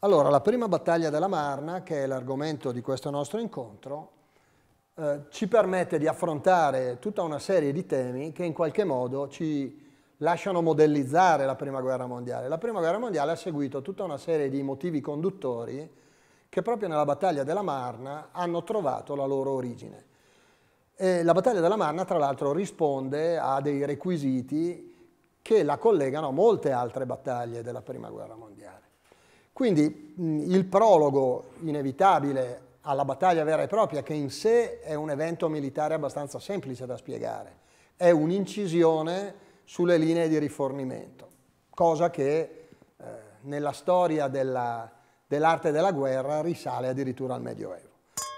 Allora, la prima battaglia della Marna, che è l'argomento di questo nostro incontro, eh, ci permette di affrontare tutta una serie di temi che in qualche modo ci lasciano modellizzare la Prima Guerra Mondiale. La Prima Guerra Mondiale ha seguito tutta una serie di motivi conduttori che proprio nella battaglia della Marna hanno trovato la loro origine. E la battaglia della Marna, tra l'altro, risponde a dei requisiti che la collegano a molte altre battaglie della Prima Guerra Mondiale. Quindi mh, mm, il prologo inevitabile alla battaglia vera e propria, che in sé è un evento militare abbastanza semplice da spiegare, è un'incisione sulle linee di rifornimento, cosa che eh, nella storia dell'arte della guerra risale addirittura al Medioevo.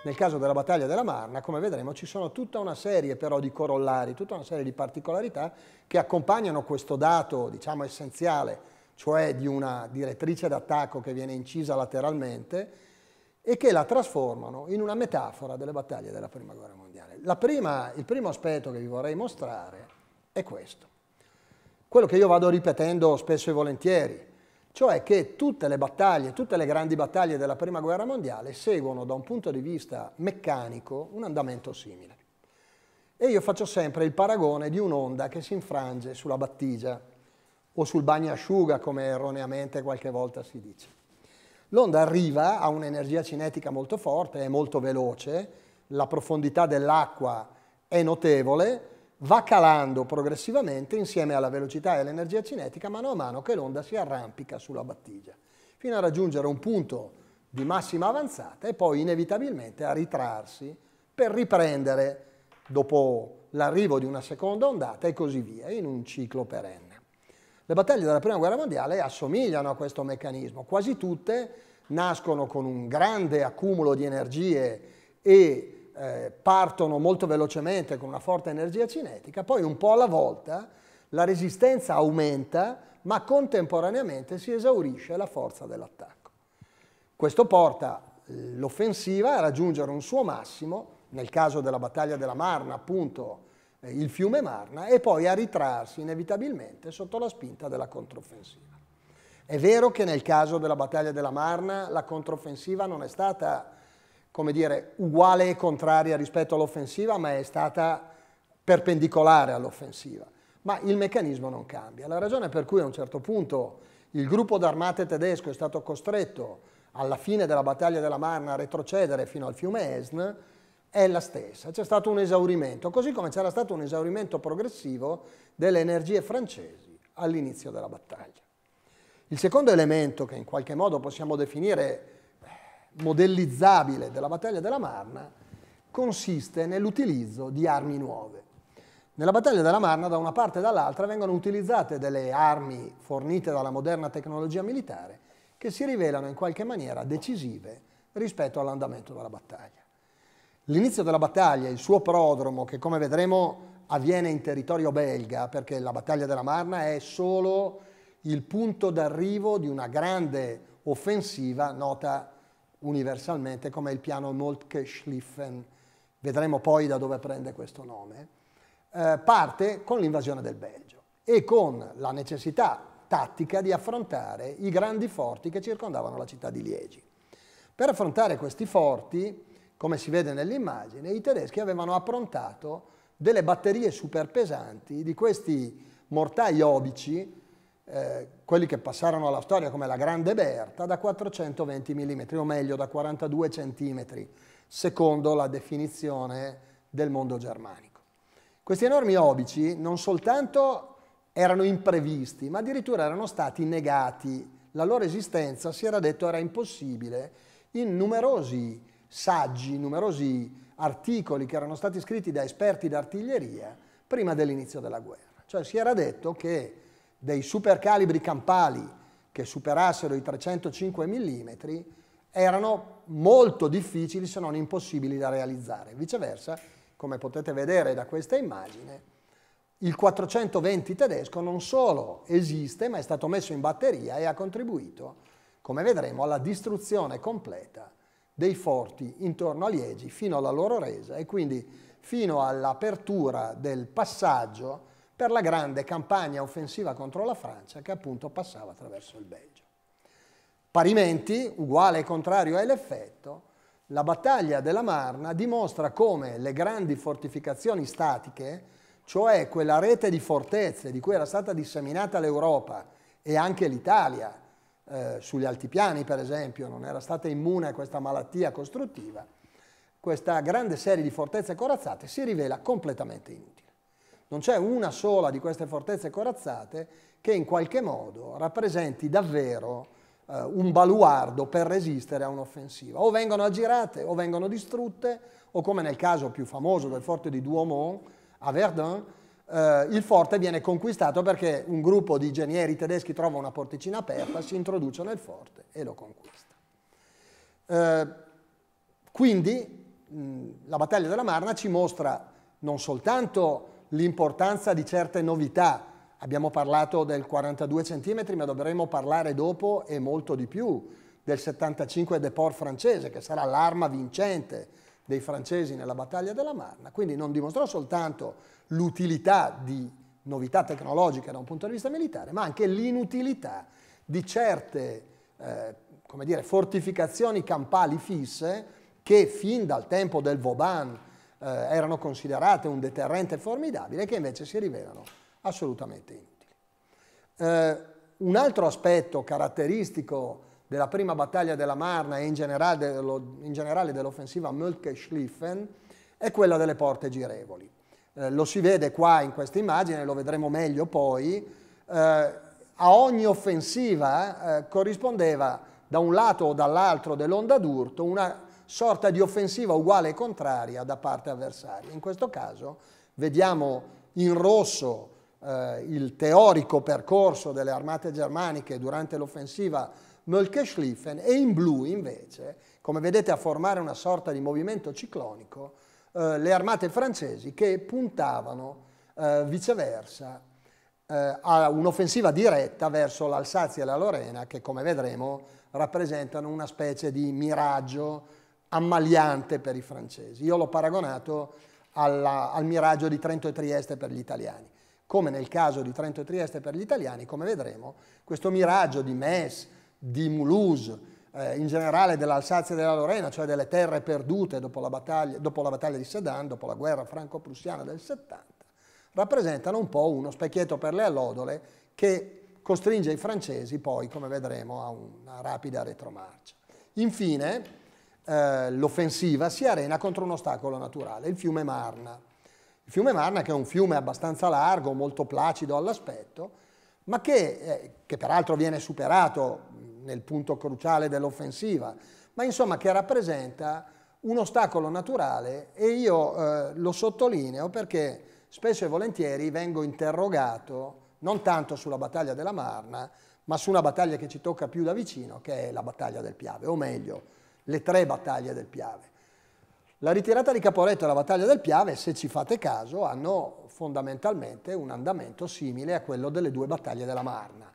Nel caso della battaglia della Marna, come vedremo, ci sono tutta una serie però di corollari, tutta una serie di particolarità che accompagnano questo dato, diciamo, essenziale cioè di una direttrice d'attacco che viene incisa lateralmente, e che la trasformano in una metafora delle battaglie della Prima Guerra Mondiale. Prima, il primo aspetto che vi vorrei mostrare è questo, quello che io vado ripetendo spesso e volentieri, cioè che tutte le battaglie, tutte le grandi battaglie della Prima Guerra Mondiale seguono da un punto di vista meccanico un andamento simile. E io faccio sempre il paragone di un'onda che si infrange sulla battigia o sul bagnasciuga, come erroneamente qualche volta si dice. L'onda arriva, ha un'energia cinetica molto forte, è molto veloce, la profondità dell'acqua è notevole, va calando progressivamente insieme alla velocità e all'energia cinetica mano a mano che l'onda si arrampica sulla battigia, fino a raggiungere un punto di massima avanzata e poi inevitabilmente a ritrarsi per riprendere dopo l'arrivo di una seconda ondata e così via, in un ciclo perenne. Le battaglie della Prima Guerra Mondiale assomigliano a questo meccanismo, quasi tutte nascono con un grande accumulo di energie e eh, partono molto velocemente con una forte energia cinetica, poi un po' alla volta la resistenza aumenta ma contemporaneamente si esaurisce la forza dell'attacco. Questo porta eh, l'offensiva a raggiungere un suo massimo, nel caso della battaglia della Marna appunto il fiume Marna e poi a ritrarsi inevitabilmente sotto la spinta della controffensiva. È vero che nel caso della battaglia della Marna la controffensiva non è stata, come dire, uguale e contraria rispetto all'offensiva, ma è stata perpendicolare all'offensiva. Ma il meccanismo non cambia. La ragione per cui a un certo punto il gruppo d'armate tedesco è stato costretto alla fine della battaglia della Marna a retrocedere fino al fiume Esne è la stessa, c'è stato un esaurimento, così come c'era stato un esaurimento progressivo delle energie francesi all'inizio della battaglia. Il secondo elemento che in qualche modo possiamo definire eh, modellizzabile della battaglia della Marna consiste nell'utilizzo di armi nuove. Nella battaglia della Marna da una parte e dall'altra vengono utilizzate delle armi fornite dalla moderna tecnologia militare che si rivelano in qualche maniera decisive rispetto all'andamento della battaglia. L'inizio della battaglia, il suo prodromo, che come vedremo avviene in territorio belga, perché la battaglia della Marna è solo il punto d'arrivo di una grande offensiva nota universalmente come il piano Moltke-Schlieffen. Vedremo poi da dove prende questo nome. Eh, parte con l'invasione del Belgio e con la necessità tattica di affrontare i grandi forti che circondavano la città di Liegi. Per affrontare questi forti, come si vede nell'immagine, i tedeschi avevano approntato delle batterie super pesanti di questi mortai obici, eh, quelli che passarono alla storia come la Grande Berta, da 420 mm, o meglio da 42 cm, secondo la definizione del mondo germanico. Questi enormi obici non soltanto erano imprevisti, ma addirittura erano stati negati. La loro esistenza si era detto era impossibile in numerosi saggi, numerosi articoli che erano stati scritti da esperti d'artiglieria prima dell'inizio della guerra. Cioè si era detto che dei supercalibri campali che superassero i 305 mm erano molto difficili se non impossibili da realizzare. Viceversa, come potete vedere da questa immagine, il 420 tedesco non solo esiste, ma è stato messo in batteria e ha contribuito, come vedremo, alla distruzione completa dei forti intorno a Liegi fino alla loro resa e quindi fino all'apertura del passaggio per la grande campagna offensiva contro la Francia che appunto passava attraverso il Belgio. Parimenti, uguale e contrario è l'effetto, la battaglia della Marna dimostra come le grandi fortificazioni statiche, cioè quella rete di fortezze di cui era stata disseminata l'Europa e anche l'Italia, eh, sugli altipiani per esempio, non era stata immune a questa malattia costruttiva, questa grande serie di fortezze corazzate si rivela completamente inutile. Non c'è una sola di queste fortezze corazzate che in qualche modo rappresenti davvero eh, un baluardo per resistere a un'offensiva. O vengono aggirate o vengono distrutte, o come nel caso più famoso del forte di Douaumont a Verdun, eh, il forte viene conquistato perché un gruppo di ingegneri tedeschi trova una porticina aperta, si introduce nel forte e lo conquista. Eh, quindi la battaglia della Marna ci mostra non soltanto l'importanza di certe novità, abbiamo parlato del 42 cm, ma dovremo parlare dopo e molto di più del 75 Deport francese, che sarà l'arma vincente dei francesi nella battaglia della Marna, quindi non dimostrò soltanto l'utilità di novità tecnologiche da un punto di vista militare, ma anche l'inutilità di certe eh, come dire, fortificazioni campali fisse che fin dal tempo del Vauban eh, erano considerate un deterrente formidabile e che invece si rivelano assolutamente inutili. Eh, un altro aspetto caratteristico della prima battaglia della Marna e in generale, dello, in generale dell'offensiva Mölke-Schlieffen è quella delle porte girevoli. Eh, lo si vede qua in questa immagine, lo vedremo meglio poi. Eh, a ogni offensiva eh, corrispondeva da un lato o dall'altro dell'onda d'urto una sorta di offensiva uguale e contraria da parte avversaria. In questo caso vediamo in rosso eh, il teorico percorso delle armate germaniche durante l'offensiva Mölkeschlieffen e in blu invece, come vedete a formare una sorta di movimento ciclonico, eh, le armate francesi che puntavano eh, viceversa eh, a un'offensiva diretta verso l'Alsazia e la Lorena che come vedremo rappresentano una specie di miraggio ammaliante per i francesi. Io l'ho paragonato alla, al miraggio di Trento e Trieste per gli italiani. Come nel caso di Trento e Trieste per gli italiani, come vedremo, questo miraggio di Metz, di Mulhouse, eh, in generale dell'Alsazia e della Lorena, cioè delle terre perdute dopo la battaglia, dopo la battaglia di Sedan, dopo la guerra franco-prussiana del 70, rappresentano un po' uno specchietto per le allodole che costringe i francesi poi, come vedremo, a una rapida retromarcia. Infine, eh, l'offensiva si arena contro un ostacolo naturale, il fiume Marna. Il fiume Marna che è un fiume abbastanza largo, molto placido all'aspetto, ma che, eh, che peraltro viene superato nel punto cruciale dell'offensiva, ma insomma che rappresenta un ostacolo naturale e io eh, lo sottolineo perché spesso e volentieri vengo interrogato non tanto sulla battaglia della Marna, ma su una battaglia che ci tocca più da vicino, che è la battaglia del Piave, o meglio, le tre battaglie del Piave. La ritirata di Caporetto e la battaglia del Piave, se ci fate caso, hanno fondamentalmente un andamento simile a quello delle due battaglie della Marna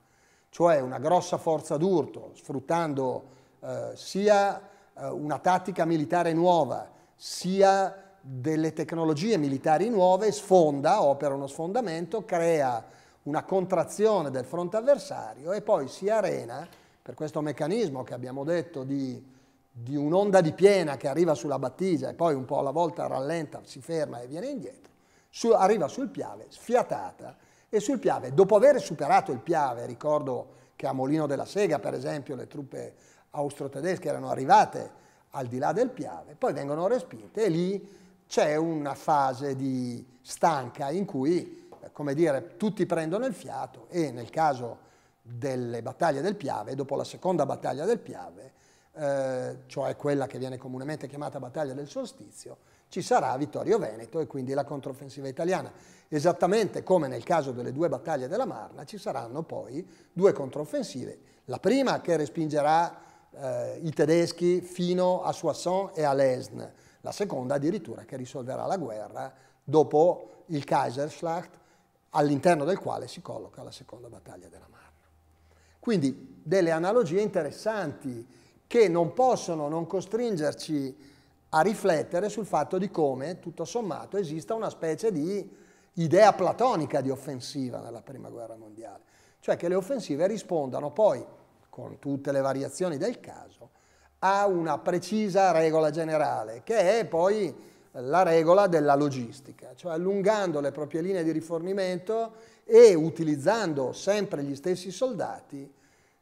cioè una grossa forza d'urto, sfruttando eh, sia eh, una tattica militare nuova, sia delle tecnologie militari nuove, sfonda, opera uno sfondamento, crea una contrazione del fronte avversario e poi si arena per questo meccanismo che abbiamo detto di, di un'onda di piena che arriva sulla battigia e poi un po' alla volta rallenta, si ferma e viene indietro, su, arriva sul piale sfiatata e sul Piave. Dopo aver superato il Piave, ricordo che a Molino della Sega, per esempio, le truppe austro-tedesche erano arrivate al di là del Piave, poi vengono respinte e lì c'è una fase di stanca in cui, eh, come dire, tutti prendono il fiato e nel caso delle battaglie del Piave, dopo la seconda battaglia del Piave, eh, cioè quella che viene comunemente chiamata battaglia del solstizio, ci sarà Vittorio Veneto e quindi la controffensiva italiana. Esattamente come nel caso delle due battaglie della Marna ci saranno poi due controffensive, la prima che respingerà eh, i tedeschi fino a Soissons e a Lesne, la seconda addirittura che risolverà la guerra dopo il Kaiserschlacht all'interno del quale si colloca la seconda battaglia della Marna. Quindi delle analogie interessanti che non possono non costringerci a a riflettere sul fatto di come, tutto sommato, esista una specie di idea platonica di offensiva nella Prima Guerra Mondiale, cioè che le offensive rispondano poi, con tutte le variazioni del caso, a una precisa regola generale, che è poi la regola della logistica, cioè allungando le proprie linee di rifornimento e utilizzando sempre gli stessi soldati,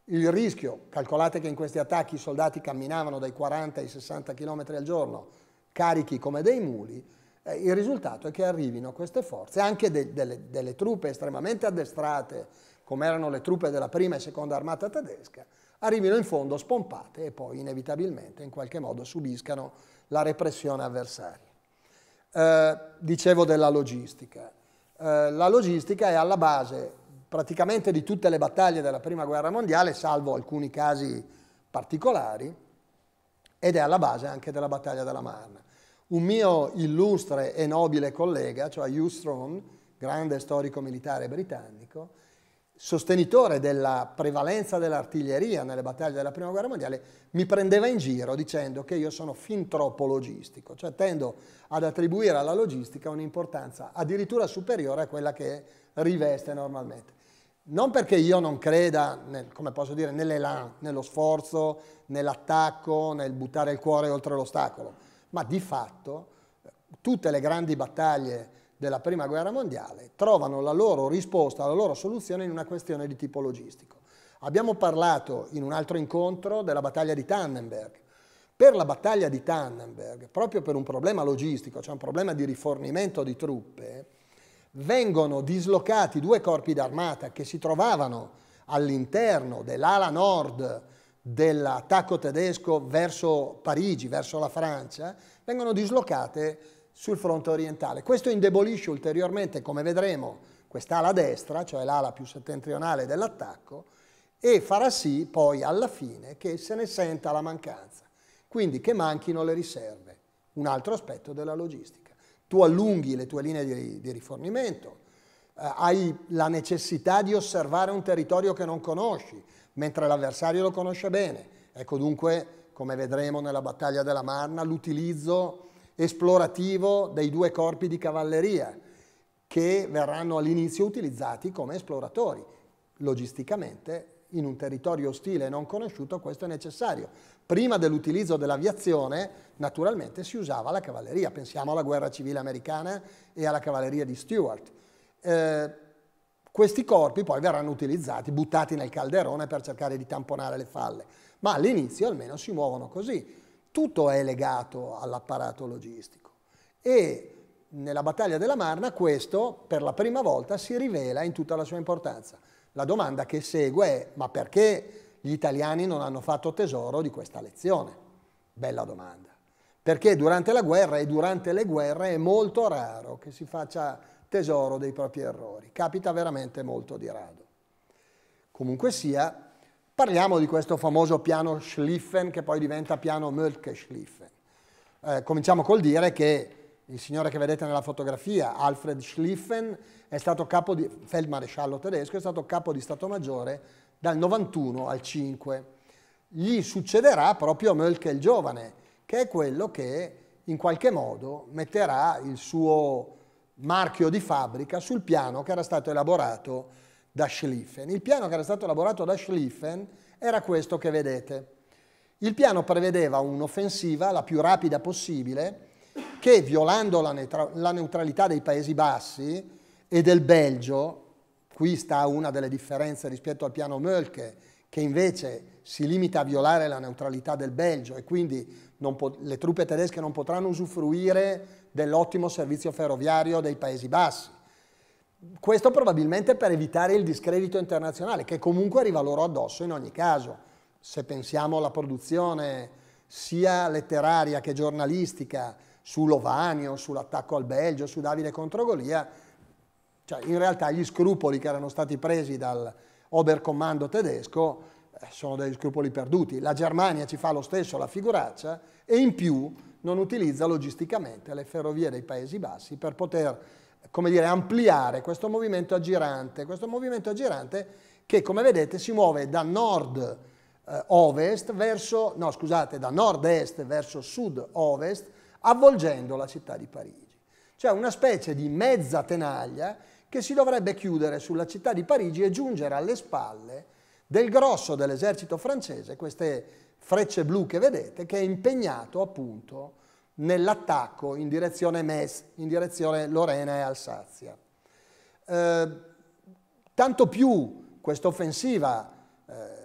il rischio, calcolate che in questi attacchi i soldati camminavano dai 40 ai 60 km al giorno, carichi come dei muli, eh, il risultato è che arrivino queste forze, anche de delle, delle truppe estremamente addestrate, come erano le truppe della prima e seconda armata tedesca, arrivino in fondo spompate e poi inevitabilmente in qualche modo subiscano la repressione avversaria. Eh, dicevo della logistica. Eh, la logistica è alla base praticamente di tutte le battaglie della Prima Guerra Mondiale, salvo alcuni casi particolari, ed è alla base anche della battaglia della Marna. Un mio illustre e nobile collega, cioè Hugh Strong, grande storico militare britannico, sostenitore della prevalenza dell'artiglieria nelle battaglie della Prima Guerra Mondiale, mi prendeva in giro dicendo che io sono fin troppo logistico, cioè tendo ad attribuire alla logistica un'importanza addirittura superiore a quella che riveste normalmente non perché io non creda, nel, come posso dire, nell'elan, nello sforzo, nell'attacco, nel buttare il cuore oltre l'ostacolo, ma di fatto eh, tutte le grandi battaglie della Prima Guerra Mondiale trovano la loro risposta, la loro soluzione in una questione di tipo logistico. Abbiamo parlato in un altro incontro della battaglia di Tannenberg. Per la battaglia di Tannenberg, proprio per un problema logistico, cioè un problema di rifornimento di truppe, vengono dislocati due corpi d'armata che si trovavano all'interno dell'ala nord dell'attacco tedesco verso Parigi, verso la Francia, vengono dislocate sul fronte orientale. Questo indebolisce ulteriormente, come vedremo, quest'ala destra, cioè l'ala più settentrionale dell'attacco, e farà sì poi alla fine che se ne senta la mancanza, quindi che manchino le riserve, un altro aspetto della logistica tu allunghi le tue linee di, di rifornimento, eh, hai la necessità di osservare un territorio che non conosci, mentre l'avversario lo conosce bene. Ecco dunque, come vedremo nella battaglia della Marna, l'utilizzo esplorativo dei due corpi di cavalleria che verranno all'inizio utilizzati come esploratori. Logisticamente in un territorio ostile e non conosciuto, questo è necessario. Prima dell'utilizzo dell'aviazione, naturalmente, si usava la cavalleria. Pensiamo alla guerra civile americana e alla cavalleria di Stuart. Eh, questi corpi poi verranno utilizzati, buttati nel calderone per cercare di tamponare le falle, ma all'inizio almeno si muovono così. Tutto è legato all'apparato logistico e nella battaglia della Marna questo per la prima volta si rivela in tutta la sua importanza. La domanda che segue è ma perché gli italiani non hanno fatto tesoro di questa lezione? Bella domanda. Perché durante la guerra e durante le guerre è molto raro che si faccia tesoro dei propri errori. Capita veramente molto di rado. Comunque sia, parliamo di questo famoso piano Schlieffen che poi diventa piano Mölke-Schlieffen. Eh, cominciamo col dire che il signore che vedete nella fotografia, Alfred Schlieffen, è stato capo di, feldmaresciallo tedesco, è stato capo di Stato Maggiore dal 91 al 5. Gli succederà proprio Mölke il Giovane, che è quello che in qualche modo metterà il suo marchio di fabbrica sul piano che era stato elaborato da Schlieffen. Il piano che era stato elaborato da Schlieffen era questo che vedete. Il piano prevedeva un'offensiva la più rapida possibile che violando la neutralità dei Paesi Bassi e del Belgio, qui sta una delle differenze rispetto al piano Mölke, che invece si limita a violare la neutralità del Belgio e quindi le truppe tedesche non potranno usufruire dell'ottimo servizio ferroviario dei Paesi Bassi. Questo probabilmente per evitare il discredito internazionale, che comunque arriva loro addosso in ogni caso. Se pensiamo alla produzione sia letteraria che giornalistica, su Lovanio, sull'attacco al Belgio, su Davide contro Golia, cioè in realtà gli scrupoli che erano stati presi dal Oberkommando tedesco eh, sono degli scrupoli perduti. La Germania ci fa lo stesso la figuraccia e in più non utilizza logisticamente le ferrovie dei Paesi Bassi per poter come dire, ampliare questo movimento aggirante, questo movimento aggirante che come vedete si muove da nord eh, ovest verso, no scusate, da nord est verso sud ovest avvolgendo la città di Parigi. Cioè una specie di mezza tenaglia che si dovrebbe chiudere sulla città di Parigi e giungere alle spalle del grosso dell'esercito francese, queste frecce blu che vedete, che è impegnato appunto nell'attacco in direzione Metz, in direzione Lorena e Alsazia. Eh, tanto più questa offensiva eh,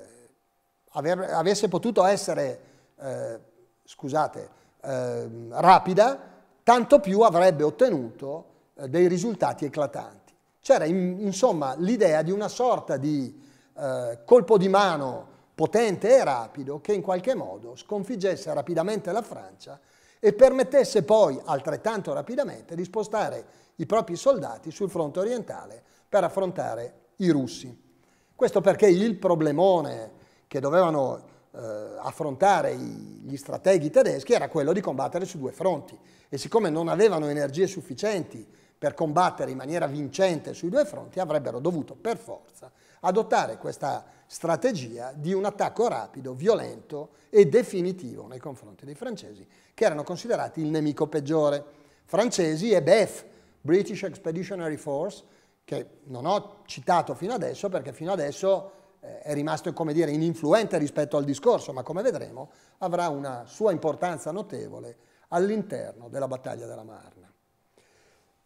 avesse potuto essere, eh, scusate, eh, rapida, tanto più avrebbe ottenuto eh, dei risultati eclatanti. C'era in, insomma l'idea di una sorta di eh, colpo di mano potente e rapido che in qualche modo sconfiggesse rapidamente la Francia e permettesse poi altrettanto rapidamente di spostare i propri soldati sul fronte orientale per affrontare i russi. Questo perché il problemone che dovevano eh, affrontare gli strateghi tedeschi era quello di combattere su due fronti e siccome non avevano energie sufficienti per combattere in maniera vincente sui due fronti avrebbero dovuto per forza adottare questa strategia di un attacco rapido, violento e definitivo nei confronti dei francesi che erano considerati il nemico peggiore. Francesi e BEF, British Expeditionary Force, che non ho citato fino adesso perché fino adesso è rimasto come dire, ininfluente rispetto al discorso, ma come vedremo avrà una sua importanza notevole all'interno della battaglia della Marna.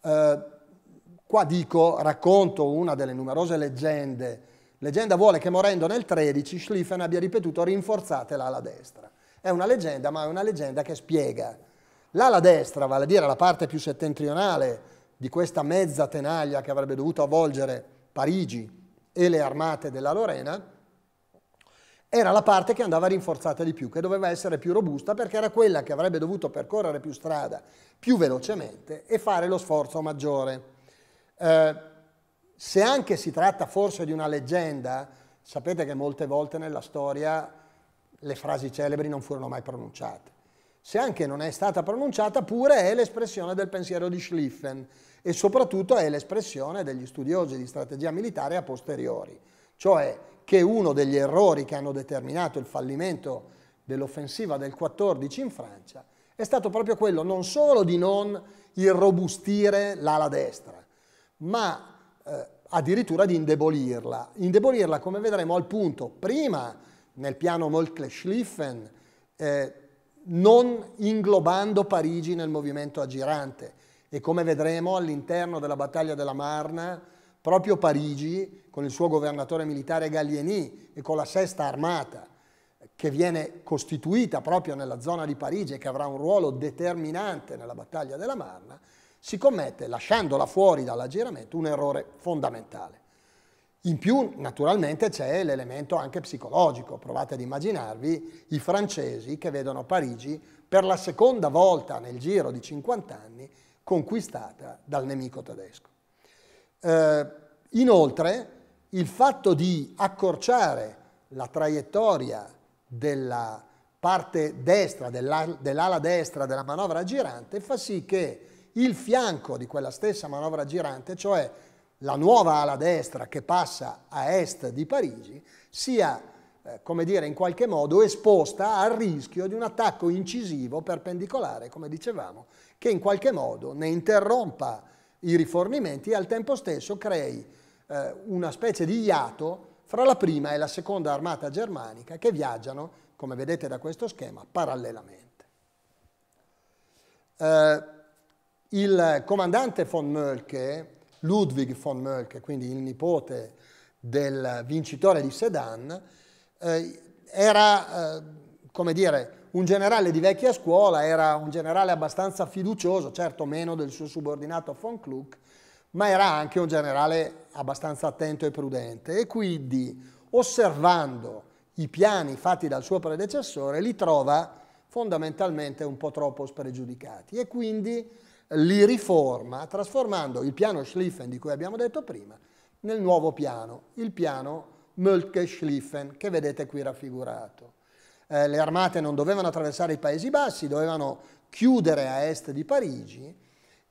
Eh, qua dico, racconto una delle numerose leggende. Leggenda vuole che morendo nel 13 Schlieffen abbia ripetuto rinforzate l'ala destra. È una leggenda, ma è una leggenda che spiega. L'ala destra, vale a dire la parte più settentrionale di questa mezza tenaglia che avrebbe dovuto avvolgere Parigi e le armate della Lorena, era la parte che andava rinforzata di più, che doveva essere più robusta perché era quella che avrebbe dovuto percorrere più strada più velocemente e fare lo sforzo maggiore. Eh, se anche si tratta forse di una leggenda, sapete che molte volte nella storia le frasi celebri non furono mai pronunciate. Se anche non è stata pronunciata, pure è l'espressione del pensiero di Schlieffen, e soprattutto è l'espressione degli studiosi di strategia militare a posteriori, cioè che uno degli errori che hanno determinato il fallimento dell'offensiva del 14 in Francia è stato proprio quello non solo di non irrobustire l'ala destra, ma eh, addirittura di indebolirla. Indebolirla, come vedremo, al punto, prima nel piano Moltke-Schlieffen, eh, non inglobando Parigi nel movimento aggirante, e come vedremo all'interno della battaglia della Marna, proprio Parigi, con il suo governatore militare Gallieni e con la sesta armata, che viene costituita proprio nella zona di Parigi e che avrà un ruolo determinante nella battaglia della Marna, si commette, lasciandola fuori dall'aggiramento, un errore fondamentale. In più, naturalmente, c'è l'elemento anche psicologico. Provate ad immaginarvi i francesi che vedono Parigi per la seconda volta nel giro di 50 anni conquistata dal nemico tedesco. Eh, inoltre, il fatto di accorciare la traiettoria della parte destra, dell'ala dell destra della manovra girante, fa sì che il fianco di quella stessa manovra girante, cioè la nuova ala destra che passa a est di Parigi, sia eh, come dire, in qualche modo esposta al rischio di un attacco incisivo perpendicolare, come dicevamo, che in qualche modo ne interrompa i rifornimenti e al tempo stesso crei eh, una specie di iato fra la prima e la seconda armata germanica che viaggiano, come vedete da questo schema, parallelamente. Eh, il comandante von Mölke, Ludwig von Mölke, quindi il nipote del vincitore di Sedan, eh, era, eh, come dire, un generale di vecchia scuola, era un generale abbastanza fiducioso, certo meno del suo subordinato von Kluck, ma era anche un generale abbastanza attento e prudente e quindi osservando i piani fatti dal suo predecessore li trova fondamentalmente un po' troppo spregiudicati e quindi li riforma trasformando il piano Schlieffen di cui abbiamo detto prima nel nuovo piano, il piano Mölke Schlieffen, che vedete qui raffigurato. Eh, le armate non dovevano attraversare i Paesi Bassi, dovevano chiudere a est di Parigi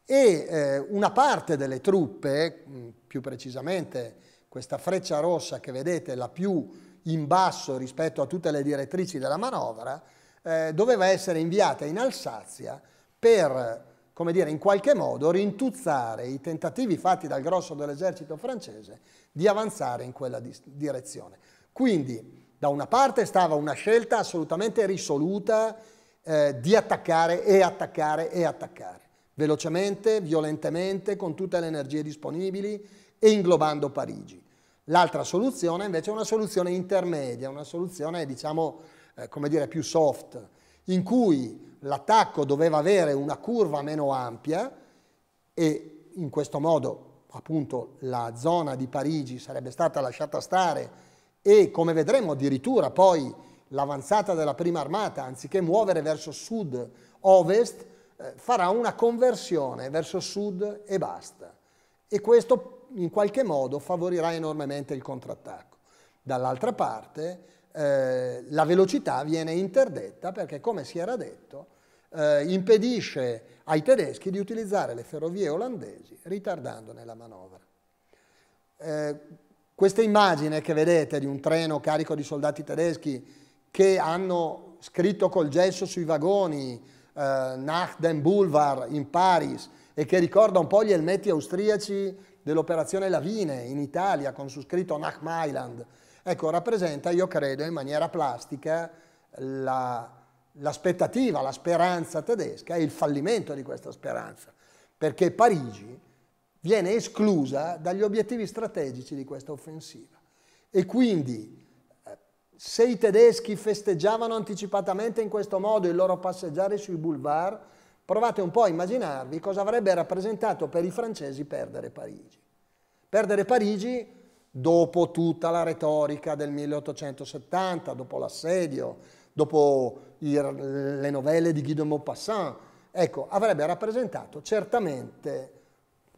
e eh, una parte delle truppe, mm, più precisamente questa freccia rossa che vedete la più in basso rispetto a tutte le direttrici della manovra, eh, doveva essere inviata in Alsazia per come dire, in qualche modo rintuzzare i tentativi fatti dal grosso dell'esercito francese di avanzare in quella di direzione. Quindi da una parte stava una scelta assolutamente risoluta eh, di attaccare e attaccare e attaccare, velocemente, violentemente, con tutte le energie disponibili e inglobando Parigi. L'altra soluzione invece è una soluzione intermedia, una soluzione diciamo, eh, come dire, più soft, in cui l'attacco doveva avere una curva meno ampia e in questo modo appunto la zona di Parigi sarebbe stata lasciata stare e come vedremo addirittura poi l'avanzata della prima armata anziché muovere verso sud-ovest eh, farà una conversione verso sud e basta e questo in qualche modo favorirà enormemente il contrattacco. Dall'altra parte eh, la velocità viene interdetta perché, come si era detto, eh, impedisce ai tedeschi di utilizzare le ferrovie olandesi, ritardandone la manovra. Eh, questa immagine che vedete di un treno carico di soldati tedeschi che hanno scritto col gesso sui vagoni eh, Nach dem Boulevard in Paris e che ricorda un po' gli elmetti austriaci dell'operazione Lavine in Italia con su scritto Nach Mailand Ecco, rappresenta, io credo, in maniera plastica l'aspettativa, la, la speranza tedesca e il fallimento di questa speranza, perché Parigi viene esclusa dagli obiettivi strategici di questa offensiva. E quindi eh, se i tedeschi festeggiavano anticipatamente in questo modo il loro passeggiare sui boulevard, provate un po' a immaginarvi cosa avrebbe rappresentato per i francesi perdere Parigi. Perdere Parigi dopo tutta la retorica del 1870, dopo l'assedio, dopo i, le novelle di Guido Maupassant, ecco, avrebbe rappresentato certamente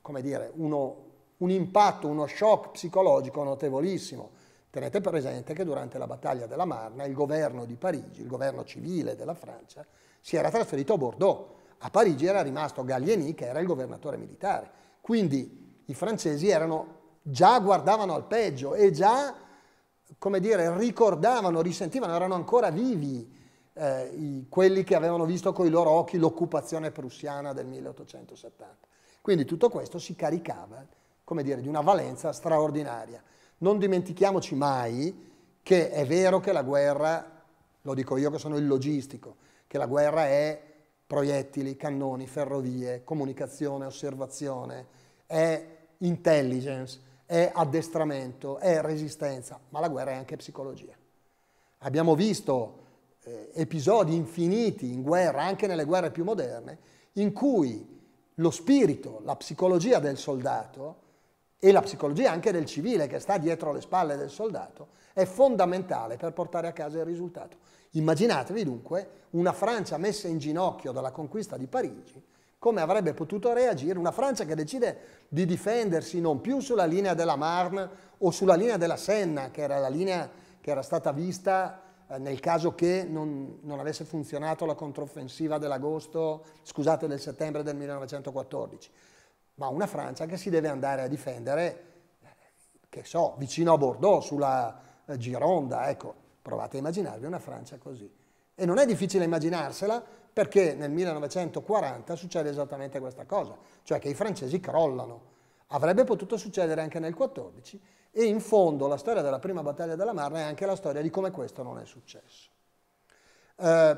come dire, uno, un impatto, uno shock psicologico notevolissimo. Tenete presente che durante la battaglia della Marna il governo di Parigi, il governo civile della Francia, si era trasferito a Bordeaux. A Parigi era rimasto Gallieni, che era il governatore militare. Quindi i francesi erano già guardavano al peggio e già, come dire, ricordavano, risentivano, erano ancora vivi eh, i, quelli che avevano visto con i loro occhi l'occupazione prussiana del 1870. Quindi tutto questo si caricava, come dire, di una valenza straordinaria. Non dimentichiamoci mai che è vero che la guerra, lo dico io che sono il logistico, che la guerra è proiettili, cannoni, ferrovie, comunicazione, osservazione, è intelligence, è addestramento, è resistenza, ma la guerra è anche psicologia. Abbiamo visto eh, episodi infiniti in guerra, anche nelle guerre più moderne, in cui lo spirito, la psicologia del soldato e la psicologia anche del civile che sta dietro le spalle del soldato è fondamentale per portare a casa il risultato. Immaginatevi dunque una Francia messa in ginocchio dalla conquista di Parigi come avrebbe potuto reagire una Francia che decide di difendersi non più sulla linea della Marne o sulla linea della Senna, che era la linea che era stata vista eh, nel caso che non, non avesse funzionato la controffensiva dell'agosto, scusate, del settembre del 1914, ma una Francia che si deve andare a difendere, eh, che so, vicino a Bordeaux, sulla eh, Gironda, ecco, provate a immaginarvi una Francia così. E non è difficile immaginarsela perché nel 1940 succede esattamente questa cosa, cioè che i francesi crollano. Avrebbe potuto succedere anche nel 14 e in fondo la storia della prima battaglia della Marna è anche la storia di come questo non è successo. Eh,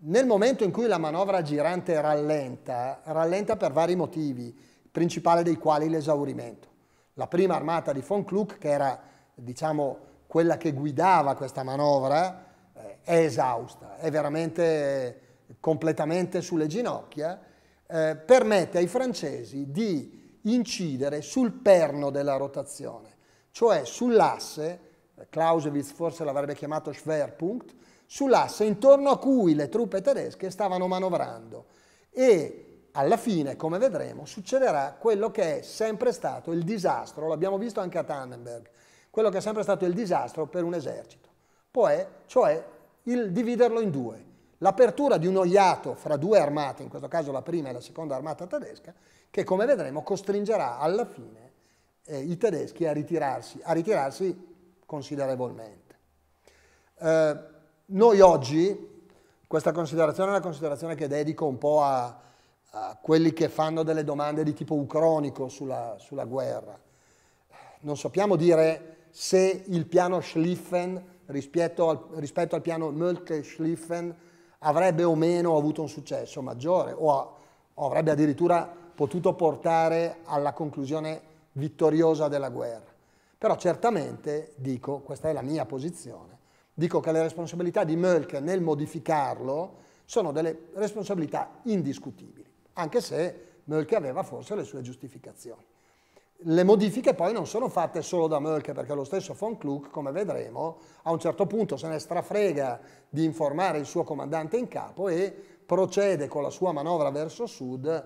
nel momento in cui la manovra girante rallenta, rallenta per vari motivi, principale dei quali l'esaurimento. La prima armata di von Kluck, che era diciamo, quella che guidava questa manovra, eh, è esausta, è veramente completamente sulle ginocchia, eh, permette ai francesi di incidere sul perno della rotazione, cioè sull'asse, eh, Clausewitz forse l'avrebbe chiamato Schwerpunkt, sull'asse intorno a cui le truppe tedesche stavano manovrando e alla fine, come vedremo, succederà quello che è sempre stato il disastro, l'abbiamo visto anche a Tannenberg, quello che è sempre stato il disastro per un esercito, poi, cioè il dividerlo in due, l'apertura di un oiato fra due armate, in questo caso la prima e la seconda armata tedesca, che come vedremo costringerà alla fine eh, i tedeschi a ritirarsi, a ritirarsi considerevolmente. Eh, noi oggi, questa considerazione è una considerazione che dedico un po' a, a quelli che fanno delle domande di tipo ucronico sulla, sulla guerra. Non sappiamo dire se il piano Schlieffen rispetto al, rispetto al piano Mölke-Schlieffen avrebbe o meno avuto un successo maggiore o, o avrebbe addirittura potuto portare alla conclusione vittoriosa della guerra. Però certamente, dico, questa è la mia posizione, dico che le responsabilità di Mölke nel modificarlo sono delle responsabilità indiscutibili, anche se Mölke aveva forse le sue giustificazioni le modifiche poi non sono fatte solo da Merck perché lo stesso von Kluck, come vedremo, a un certo punto se ne strafrega di informare il suo comandante in capo e procede con la sua manovra verso sud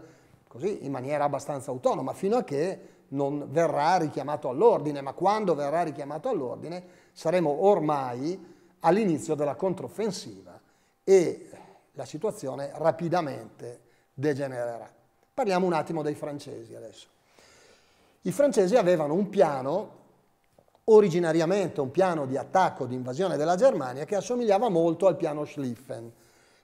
così in maniera abbastanza autonoma fino a che non verrà richiamato all'ordine, ma quando verrà richiamato all'ordine saremo ormai all'inizio della controffensiva e la situazione rapidamente degenererà. Parliamo un attimo dei francesi adesso. I francesi avevano un piano originariamente un piano di attacco, di invasione della Germania che assomigliava molto al piano Schlieffen.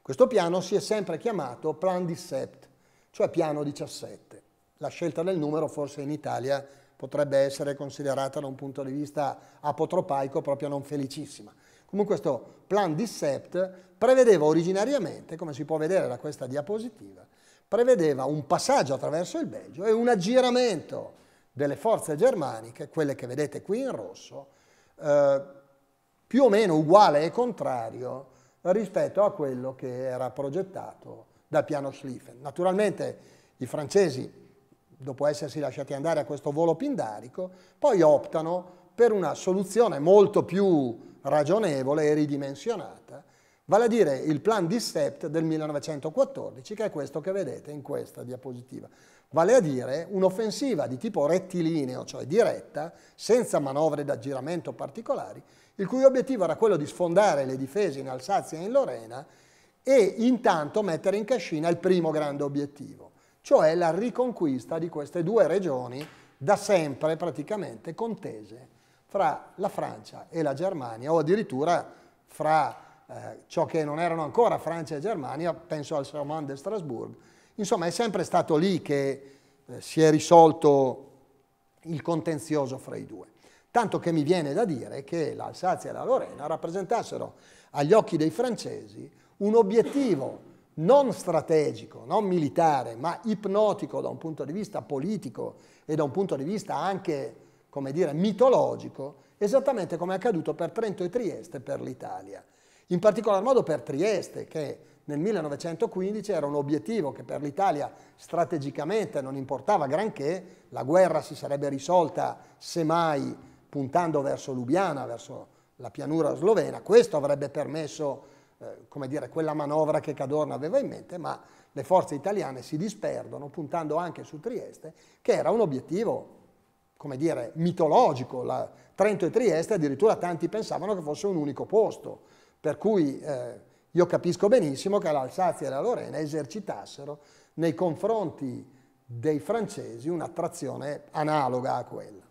Questo piano si è sempre chiamato Plan 17, cioè piano 17. La scelta del numero forse in Italia potrebbe essere considerata da un punto di vista apotropaico proprio non felicissima. Comunque questo Plan 17 prevedeva originariamente, come si può vedere da questa diapositiva, prevedeva un passaggio attraverso il Belgio e un aggiramento delle forze germaniche, quelle che vedete qui in rosso, eh, più o meno uguale e contrario rispetto a quello che era progettato da piano Schlieffen. Naturalmente i francesi, dopo essersi lasciati andare a questo volo pindarico, poi optano per una soluzione molto più ragionevole e ridimensionata vale a dire il plan di SEPT del 1914, che è questo che vedete in questa diapositiva. Vale a dire un'offensiva di tipo rettilineo, cioè diretta, senza manovre d'aggiramento particolari, il cui obiettivo era quello di sfondare le difese in Alsazia e in Lorena e intanto mettere in cascina il primo grande obiettivo, cioè la riconquista di queste due regioni da sempre praticamente contese fra la Francia e la Germania o addirittura fra eh, ciò che non erano ancora Francia e Germania, penso al Sermon de Strasbourg. Insomma, è sempre stato lì che eh, si è risolto il contenzioso fra i due. Tanto che mi viene da dire che l'Alsazia e la Lorena rappresentassero agli occhi dei francesi un obiettivo non strategico, non militare, ma ipnotico da un punto di vista politico e da un punto di vista anche, come dire, mitologico, esattamente come è accaduto per Trento e Trieste per l'Italia in particolar modo per Trieste, che nel 1915 era un obiettivo che per l'Italia strategicamente non importava granché, la guerra si sarebbe risolta semmai puntando verso Lubiana, verso la pianura slovena, questo avrebbe permesso eh, come dire, quella manovra che Cadorna aveva in mente, ma le forze italiane si disperdono puntando anche su Trieste, che era un obiettivo come dire, mitologico, la, Trento e Trieste addirittura tanti pensavano che fosse un unico posto, per cui eh, io capisco benissimo che l'Alsazia e la Lorena esercitassero nei confronti dei francesi un'attrazione analoga a quella.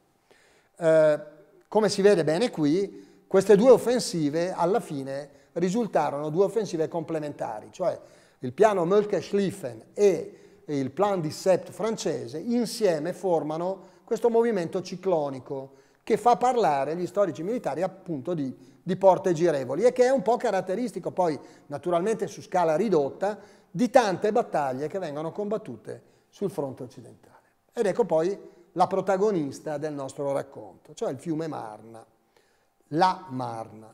Eh, come si vede bene qui, queste due offensive alla fine risultarono due offensive complementari, cioè il piano Mölke-Schlieffen e il plan di Sept francese insieme formano questo movimento ciclonico che fa parlare gli storici militari appunto di, di porte girevoli e che è un po' caratteristico poi naturalmente su scala ridotta di tante battaglie che vengono combattute sul fronte occidentale. Ed ecco poi la protagonista del nostro racconto, cioè il fiume Marna, la Marna.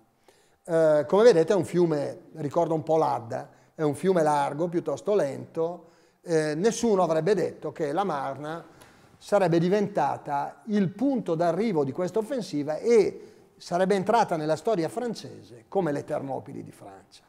Eh, come vedete è un fiume, ricordo un po' l'Adda, è un fiume largo, piuttosto lento, eh, nessuno avrebbe detto che la Marna sarebbe diventata il punto d'arrivo di questa offensiva e sarebbe entrata nella storia francese come le Termopili di Francia.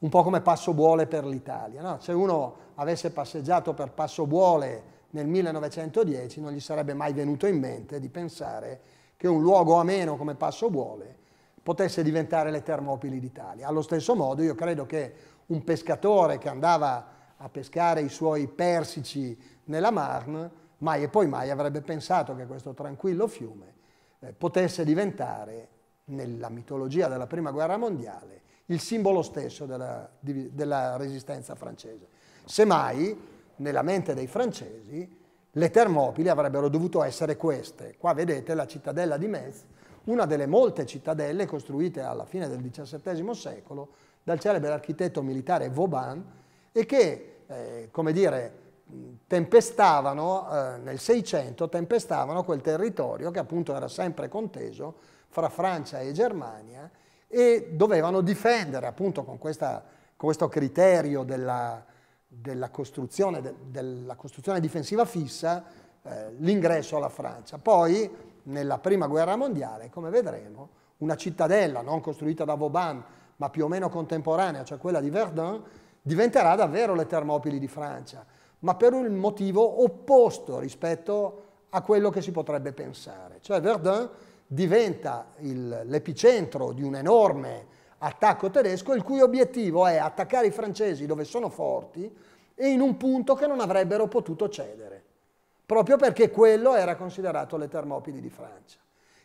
Un po' come Passobuole per l'Italia. No? Se uno avesse passeggiato per Passobuole nel 1910 non gli sarebbe mai venuto in mente di pensare che un luogo ameno come Passobuole potesse diventare le Termopili d'Italia. Allo stesso modo io credo che un pescatore che andava a pescare i suoi persici nella Marne mai e poi mai avrebbe pensato che questo tranquillo fiume eh, potesse diventare, nella mitologia della Prima Guerra Mondiale, il simbolo stesso della, di, della resistenza francese. Semmai, nella mente dei francesi, le Termopili avrebbero dovuto essere queste. Qua vedete la cittadella di Metz, una delle molte cittadelle costruite alla fine del XVII secolo dal celebre architetto militare Vauban e che, eh, come dire, tempestavano, eh, nel 600, tempestavano quel territorio che appunto era sempre conteso fra Francia e Germania e dovevano difendere appunto con, questa, con questo criterio della, della, costruzione, de, della, costruzione, difensiva fissa eh, l'ingresso alla Francia. Poi nella prima guerra mondiale, come vedremo, una cittadella non costruita da Vauban ma più o meno contemporanea, cioè quella di Verdun, diventerà davvero le Termopili di Francia ma per un motivo opposto rispetto a quello che si potrebbe pensare. Cioè Verdun diventa l'epicentro di un enorme attacco tedesco il cui obiettivo è attaccare i francesi dove sono forti e in un punto che non avrebbero potuto cedere, proprio perché quello era considerato le Termopili di Francia.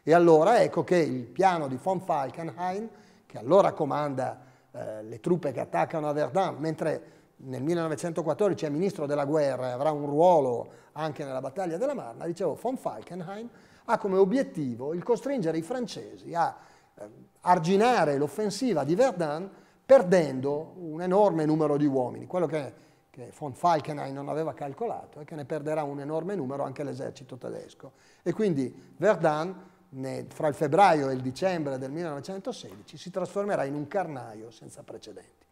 E allora ecco che il piano di von Falkenhayn, che allora comanda eh, le truppe che attaccano a Verdun, mentre nel 1914 è ministro della guerra e avrà un ruolo anche nella battaglia della Marna, dicevo, von Falkenhayn ha come obiettivo il costringere i francesi a eh, arginare l'offensiva di Verdun perdendo un enorme numero di uomini, quello che, che von Falkenhayn non aveva calcolato è che ne perderà un enorme numero anche l'esercito tedesco. E quindi Verdun ne, fra il febbraio e il dicembre del 1916 si trasformerà in un carnaio senza precedenti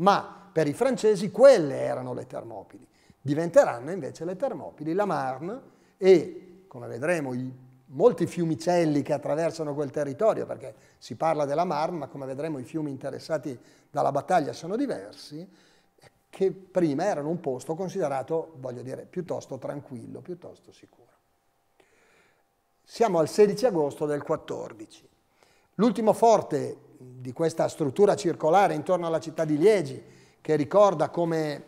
ma per i francesi quelle erano le Termopili. Diventeranno invece le Termopili, la Marne e, come vedremo, i molti fiumicelli che attraversano quel territorio, perché si parla della Marne, ma come vedremo i fiumi interessati dalla battaglia sono diversi, che prima erano un posto considerato, voglio dire, piuttosto tranquillo, piuttosto sicuro. Siamo al 16 agosto del 14. L'ultimo forte di questa struttura circolare intorno alla città di Liegi, che ricorda come,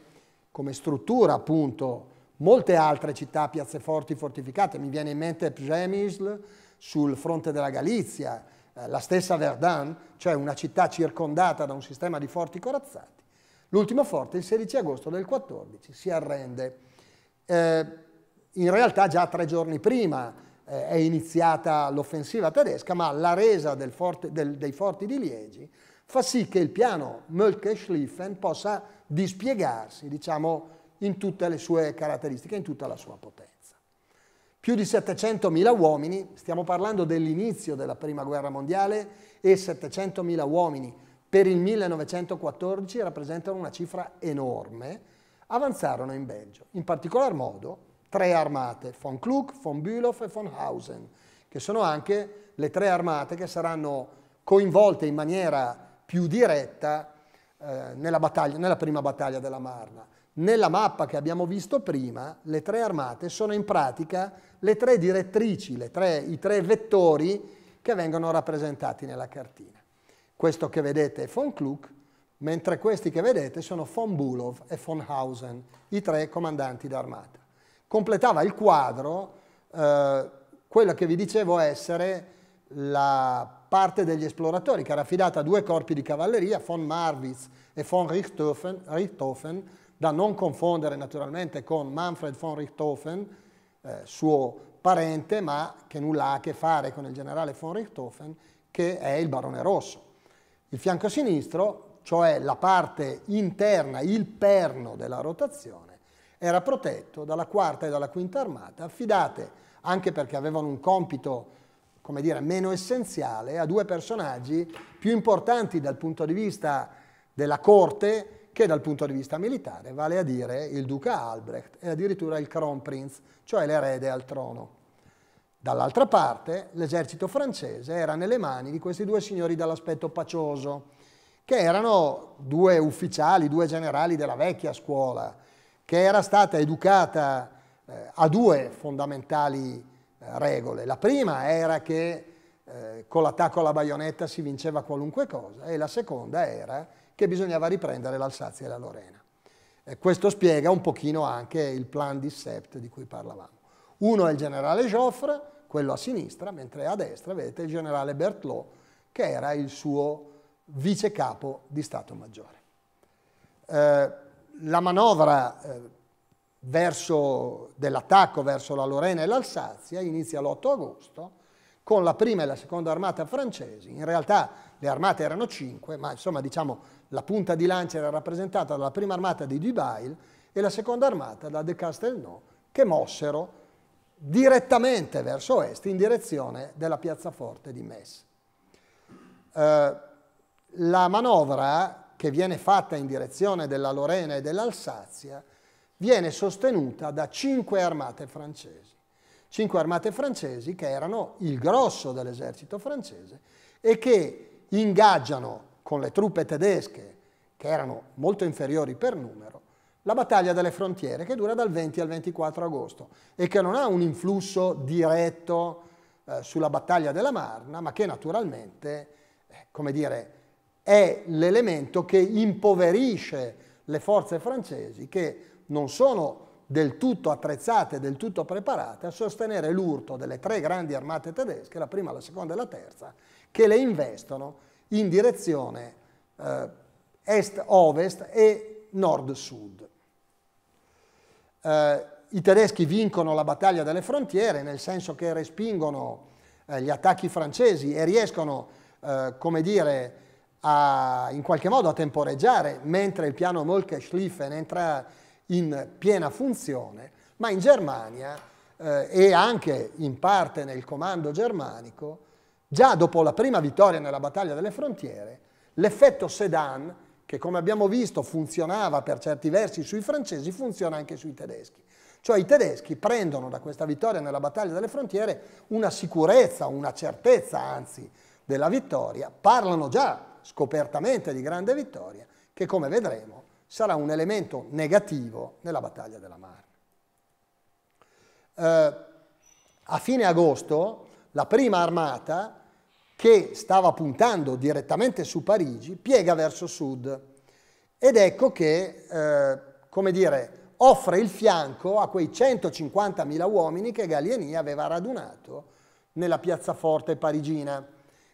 come struttura appunto molte altre città, piazze forti fortificate. Mi viene in mente Przemysl sul fronte della Galizia, eh, la stessa Verdun, cioè una città circondata da un sistema di forti corazzati. L'ultimo forte, il 16 agosto del 14, si arrende. Eh, in realtà già tre giorni prima eh, è iniziata l'offensiva tedesca, ma la resa del forte, del, dei forti di Liegi fa sì che il piano Mölke-Schlieffen possa dispiegarsi, diciamo, in tutte le sue caratteristiche, in tutta la sua potenza. Più di 700.000 uomini, stiamo parlando dell'inizio della Prima Guerra Mondiale, e 700.000 uomini per il 1914 rappresentano una cifra enorme, avanzarono in Belgio, in particolar modo tre armate, von Kluck, von Bülow e von Hausen, che sono anche le tre armate che saranno coinvolte in maniera più diretta eh, nella, battaglia, nella prima battaglia della Marna. Nella mappa che abbiamo visto prima, le tre armate sono in pratica le tre direttrici, le tre, i tre vettori che vengono rappresentati nella cartina. Questo che vedete è von Kluck, mentre questi che vedete sono von Bulow e von Hausen, i tre comandanti d'armata completava il quadro eh, quella che vi dicevo essere la parte degli esploratori, che era affidata a due corpi di cavalleria, von Marwitz e von Richthofen, Richthofen da non confondere naturalmente con Manfred von Richthofen, eh, suo parente, ma che nulla ha a che fare con il generale von Richthofen, che è il barone rosso. Il fianco sinistro, cioè la parte interna, il perno della rotazione, era protetto dalla quarta e dalla quinta armata, affidate, anche perché avevano un compito come dire, meno essenziale a due personaggi più importanti dal punto di vista della corte che dal punto di vista militare, vale a dire il duca Albrecht e addirittura il Kronprinz, cioè l'erede al trono. Dall'altra parte, l'esercito francese era nelle mani di questi due signori dall'aspetto pacioso, che erano due ufficiali, due generali della vecchia scuola, che era stata educata eh, a due fondamentali eh, regole. La prima era che eh, con l'attacco alla baionetta si vinceva qualunque cosa e la seconda era che bisognava riprendere l'Alsazia e la Lorena. questo spiega un pochino anche il plan di Sept di cui parlavamo. Uno è il generale Joffre, quello a sinistra, mentre a destra vedete il generale Bertlot, che era il suo vice capo di Stato Maggiore. Eh, la manovra eh, dell'attacco verso la Lorena e l'Alsazia inizia l'8 agosto con la prima e la seconda armata francesi. In realtà le armate erano cinque, ma insomma diciamo la punta di lancia era rappresentata dalla prima armata di Dubail e la seconda armata da De Castelnau, che mossero direttamente verso est in direzione della piazza forte di Metz. Eh, la manovra che viene fatta in direzione della Lorena e dell'Alsazia, viene sostenuta da cinque armate francesi. Cinque armate francesi che erano il grosso dell'esercito francese e che ingaggiano con le truppe tedesche, che erano molto inferiori per numero, la battaglia delle frontiere che dura dal 20 al 24 agosto e che non ha un influsso diretto eh, sulla battaglia della Marna, ma che naturalmente, eh, come dire, è l'elemento che impoverisce le forze francesi che non sono del tutto attrezzate, del tutto preparate a sostenere l'urto delle tre grandi armate tedesche, la prima, la seconda e la terza, che le investono in direzione eh, est-ovest e nord-sud. Eh, I tedeschi vincono la battaglia delle frontiere nel senso che respingono eh, gli attacchi francesi e riescono, eh, come dire, a, in qualche modo a temporeggiare mentre il piano Molke Schlieffen entra in piena funzione, ma in Germania eh, e anche in parte nel comando germanico, già dopo la prima vittoria nella battaglia delle frontiere, l'effetto sedan, che come abbiamo visto funzionava per certi versi sui francesi, funziona anche sui tedeschi. Cioè i tedeschi prendono da questa vittoria nella battaglia delle frontiere una sicurezza, una certezza anzi della vittoria, parlano già scopertamente di grande vittoria, che come vedremo sarà un elemento negativo nella battaglia della Marne. Eh, a fine agosto la prima armata che stava puntando direttamente su Parigi piega verso sud ed ecco che, eh, come dire, offre il fianco a quei 150.000 uomini che Gallieni aveva radunato nella piazza forte parigina.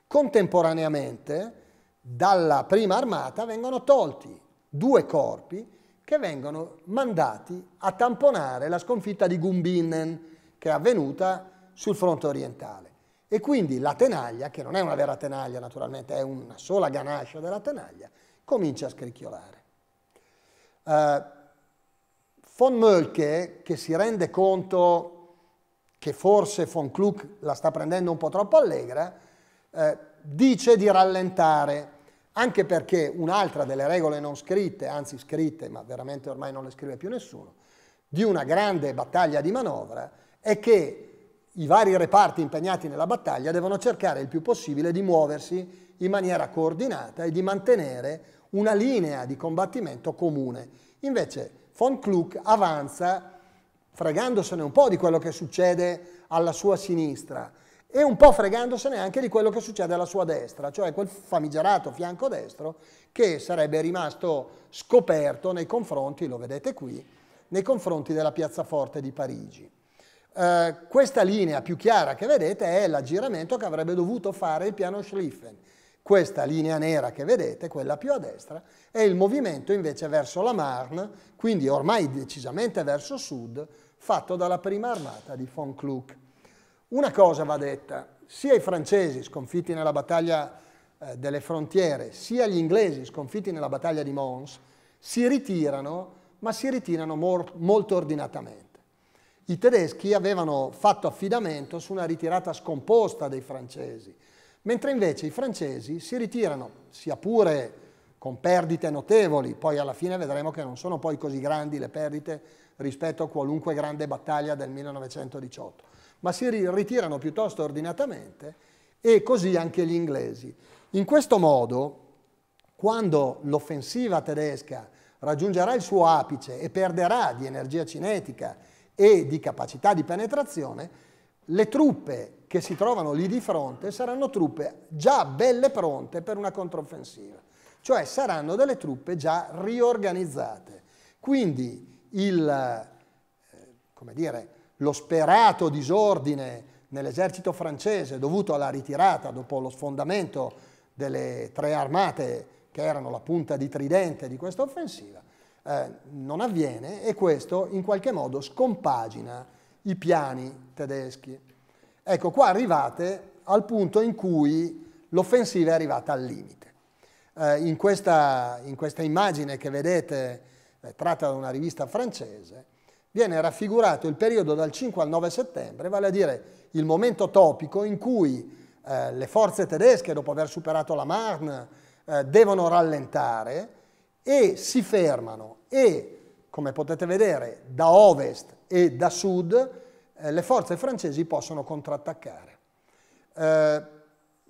Contemporaneamente dalla prima armata vengono tolti due corpi che vengono mandati a tamponare la sconfitta di Gumbinnen che è avvenuta sul fronte orientale. E quindi la tenaglia, che non è una vera tenaglia naturalmente, è una sola ganascia della tenaglia, comincia a scricchiolare. Uh, von Mölke, che si rende conto che forse von Kluck la sta prendendo un po' troppo allegra, eh, dice di rallentare, anche perché un'altra delle regole non scritte, anzi scritte, ma veramente ormai non le scrive più nessuno, di una grande battaglia di manovra è che i vari reparti impegnati nella battaglia devono cercare il più possibile di muoversi in maniera coordinata e di mantenere una linea di combattimento comune. Invece von Kluck avanza fregandosene un po' di quello che succede alla sua sinistra, e un po' fregandosene anche di quello che succede alla sua destra, cioè quel famigerato fianco destro che sarebbe rimasto scoperto nei confronti, lo vedete qui, nei confronti della piazzaforte di Parigi. Eh, questa linea più chiara che vedete è l'aggiramento che avrebbe dovuto fare il piano Schlieffen. Questa linea nera che vedete, quella più a destra, è il movimento invece verso la Marne, quindi ormai decisamente verso sud, fatto dalla prima armata di von Kluck. Una cosa va detta, sia i francesi sconfitti nella battaglia eh, delle frontiere, sia gli inglesi sconfitti nella battaglia di Mons, si ritirano, ma si ritirano molto ordinatamente. I tedeschi avevano fatto affidamento su una ritirata scomposta dei francesi, mentre invece i francesi si ritirano, sia pure con perdite notevoli, poi alla fine vedremo che non sono poi così grandi le perdite rispetto a qualunque grande battaglia del 1918 ma si ritirano piuttosto ordinatamente e così anche gli inglesi. In questo modo, quando l'offensiva tedesca raggiungerà il suo apice e perderà di energia cinetica e di capacità di penetrazione, le truppe che si trovano lì di fronte saranno truppe già belle pronte per una controffensiva, cioè saranno delle truppe già riorganizzate. Quindi il, eh, come dire, lo sperato disordine nell'esercito francese dovuto alla ritirata dopo lo sfondamento delle tre armate che erano la punta di tridente di questa offensiva, eh, non avviene e questo in qualche modo scompagina i piani tedeschi. Ecco, qua arrivate al punto in cui l'offensiva è arrivata al limite. Eh, in, questa, in, questa, immagine che vedete, eh, tratta da una rivista francese, viene raffigurato il periodo dal 5 al 9 settembre, vale a dire il momento topico in cui eh, le forze tedesche, dopo aver superato la Marne, eh, devono rallentare e si fermano e, come potete vedere, da ovest e da sud eh, le forze francesi possono contrattaccare. Eh,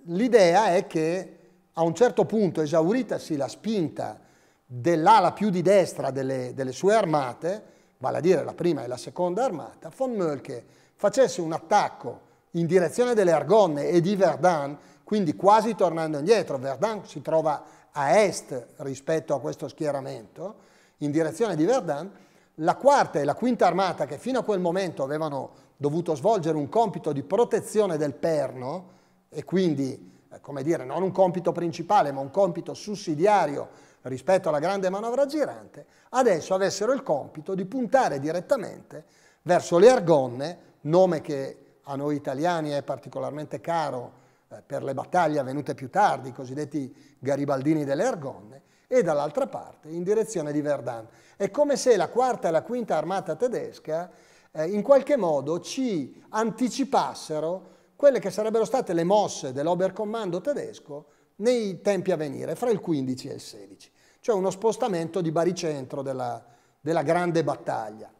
l'idea è che a un certo punto, esauritasi la spinta dell'ala più di destra delle, delle sue armate, vale a dire la prima e la seconda armata, von Mölke facesse un attacco in direzione delle Argonne e di Verdun, quindi quasi tornando indietro, Verdun si trova a est rispetto a questo schieramento, in direzione di Verdun, la quarta e la quinta armata che fino a quel momento avevano dovuto svolgere un compito di protezione del perno e quindi, eh, come dire, non un compito principale ma un compito sussidiario rispetto alla grande manovra girante, adesso avessero il compito di puntare direttamente verso le argonne, nome che a noi italiani è particolarmente caro eh, per le battaglie avvenute più tardi, i cosiddetti garibaldini delle argonne, e dall'altra parte in direzione di Verdun. È come se la quarta e la quinta armata tedesca eh, in qualche modo ci anticipassero quelle che sarebbero state le mosse dell'Oberkommando tedesco nei tempi a venire, fra il 15 e il 16, cioè uno spostamento di baricentro della, della grande battaglia.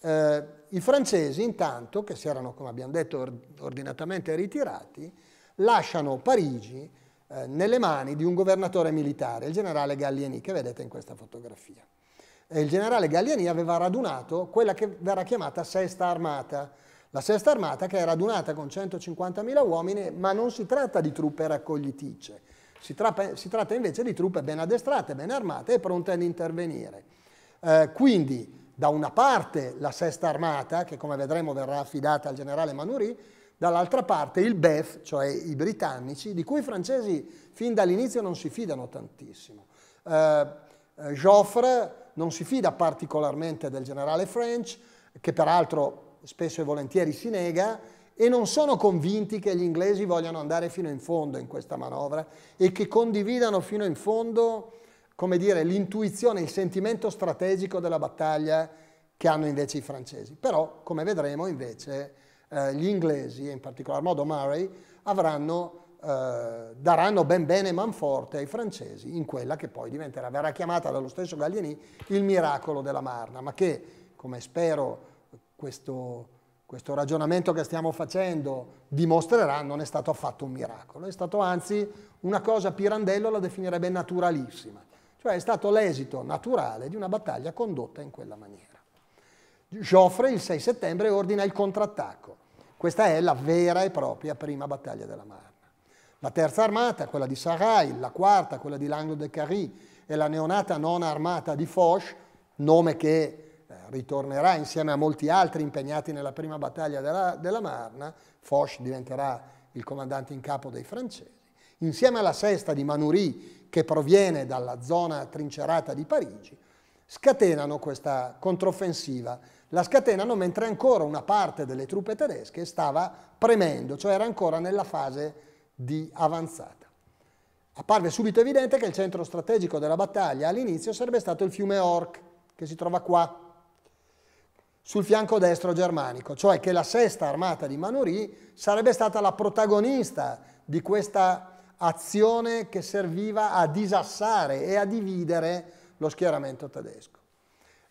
Eh, I francesi intanto, che si erano, come abbiamo detto, ordinatamente ritirati, lasciano Parigi eh, nelle mani di un governatore militare, il generale Gallieni, che vedete in questa fotografia. E il generale Gallieni aveva radunato quella che verrà chiamata Sesta Armata, la Sesta Armata che è radunata con 150.000 uomini, ma non si tratta di truppe raccogliticce, si, tra si, tratta invece di truppe ben addestrate, ben armate e pronte ad intervenire. Eh, quindi, da una parte la Sesta Armata, che come vedremo verrà affidata al generale Manuri, dall'altra parte il BEF, cioè i britannici, di cui i francesi fin dall'inizio non si fidano tantissimo. Eh, eh Joffre non si fida particolarmente del generale French, che peraltro spesso e volentieri si nega, e non sono convinti che gli inglesi vogliano andare fino in fondo in questa manovra e che condividano fino in fondo, come dire, l'intuizione, il sentimento strategico della battaglia che hanno invece i francesi. Però, come vedremo, invece, eh, gli inglesi, e in particolar modo Murray, avranno Uh, daranno ben bene manforte ai francesi in quella che poi diventerà, verrà chiamata dallo stesso Gallieni, il miracolo della Marna, ma che, come spero questo, questo ragionamento che stiamo facendo dimostrerà non è stato affatto un miracolo, è stato anzi una cosa Pirandello la definirebbe naturalissima, cioè è stato l'esito naturale di una battaglia condotta in quella maniera. Joffre il 6 settembre ordina il contrattacco, questa è la vera e propria prima battaglia della Marna. La terza armata, quella di Sarai, la quarta, quella di Langlo de Carry e la neonata nona armata di Foch, nome che ritornerà insieme a molti altri impegnati nella prima battaglia della, della Marna, Foch diventerà il comandante in capo dei francesi, insieme alla sesta di Manoury che proviene dalla zona trincerata di Parigi, scatenano questa controffensiva. La scatenano mentre ancora una parte delle truppe tedesche stava premendo, cioè era ancora nella fase di avanzata. Apparve subito evidente che il centro strategico della battaglia all'inizio sarebbe stato il fiume Orc, che si trova qua, sul fianco destro germanico, cioè che la sesta armata di Manuri sarebbe stata la protagonista di questa azione che serviva a disassare e a dividere lo schieramento tedesco.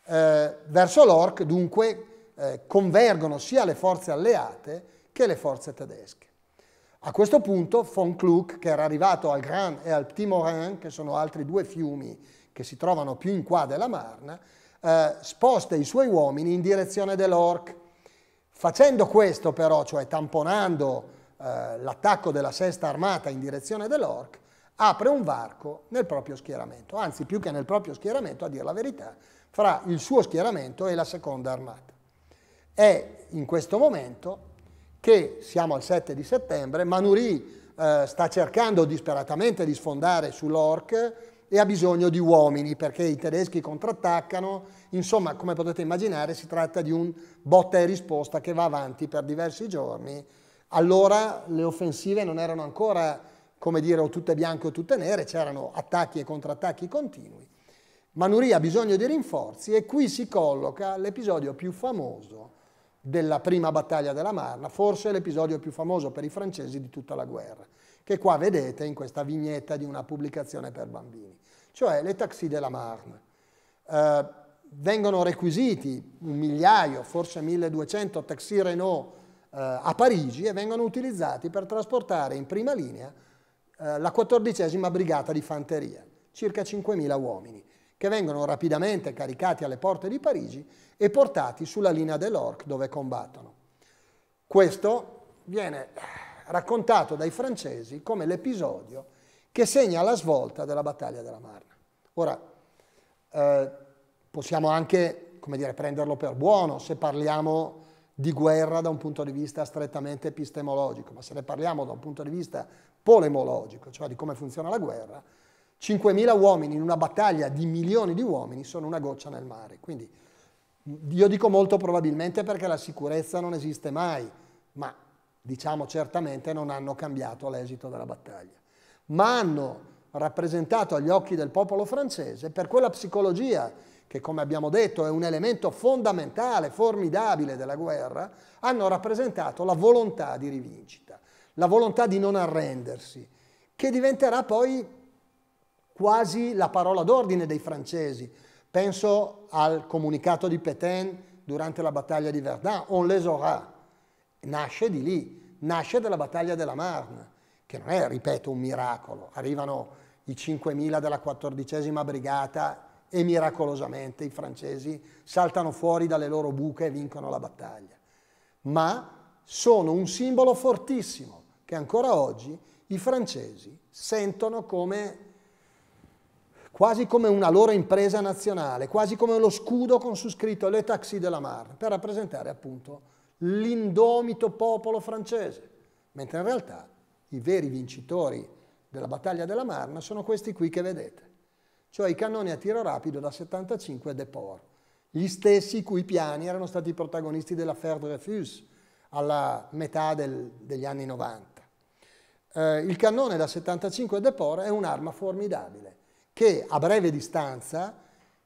Eh, verso l'Orc dunque eh, convergono sia le forze alleate che le forze tedesche. A questo punto von Kluck, che era arrivato al Gran e al Petit che sono altri due fiumi che si trovano più in qua della Marna, eh, sposta i suoi uomini in direzione dell'Orc. Facendo questo però, cioè tamponando eh, l'attacco della sesta armata in direzione dell'Orc, apre un varco nel proprio schieramento, anzi più che nel proprio schieramento, a dire la verità, fra il suo schieramento e la seconda armata. È in questo momento che siamo al 7 di settembre, Manuri eh, sta cercando disperatamente di sfondare sull'Orc, e ha bisogno di uomini perché i tedeschi contrattaccano. Insomma, come potete immaginare, si tratta di un botta e risposta che va avanti per diversi giorni. Allora le offensive non erano ancora, come dire, o tutte bianche o tutte nere, c'erano attacchi e contrattacchi continui. Manuri ha bisogno di rinforzi e qui si colloca l'episodio più famoso della prima battaglia della Marna, forse l'episodio più famoso per i francesi di tutta la guerra che qua vedete in questa vignetta di una pubblicazione per bambini, cioè le taxi della Marne. Eh, vengono requisiti un migliaio, forse 1200 taxi Renault eh, a Parigi e vengono utilizzati per trasportare in prima linea eh, la 14 brigata di fanteria, circa 5.000 uomini, che vengono rapidamente caricati alle porte di Parigi e portati sulla linea dell'Orc dove combattono. Questo viene eh, raccontato dai francesi come l'episodio che segna la svolta della battaglia della Marna. Ora, eh, possiamo anche dire, prenderlo per buono se parliamo di guerra da un punto di vista strettamente epistemologico, ma se ne parliamo da un punto di vista polemologico, cioè di come funziona la guerra, 5.000 uomini in una battaglia di milioni di uomini sono una goccia nel mare. Quindi io dico molto probabilmente perché la sicurezza non esiste mai, ma diciamo certamente non hanno cambiato l'esito della battaglia, ma hanno rappresentato agli occhi del popolo francese per quella psicologia che come abbiamo detto è un elemento fondamentale, formidabile della guerra, hanno rappresentato la volontà di rivincita, la volontà di non arrendersi, che diventerà poi quasi la parola d'ordine dei francesi. Penso al comunicato di Pétain durante la battaglia di Verdun, on les aura, nasce di lì, nasce dalla battaglia della Marne, che non è, ripeto, un miracolo. Arrivano i 5.000 della 14esima brigata e miracolosamente i francesi saltano fuori dalle loro buche e vincono la battaglia. Ma sono un simbolo fortissimo che ancora oggi i francesi sentono come quasi come una loro impresa nazionale, quasi come lo scudo con su scritto le taxi della Marne, per rappresentare appunto l'indomito popolo francese, mentre in realtà i veri vincitori della battaglia della Marna sono questi qui che vedete, cioè i cannoni a tiro rapido da 75 De Port, gli stessi cui piani erano stati i protagonisti dell'affaire Dreyfus alla metà del, degli anni 90. Eh, il cannone da 75 De Port è un'arma formidabile che a breve distanza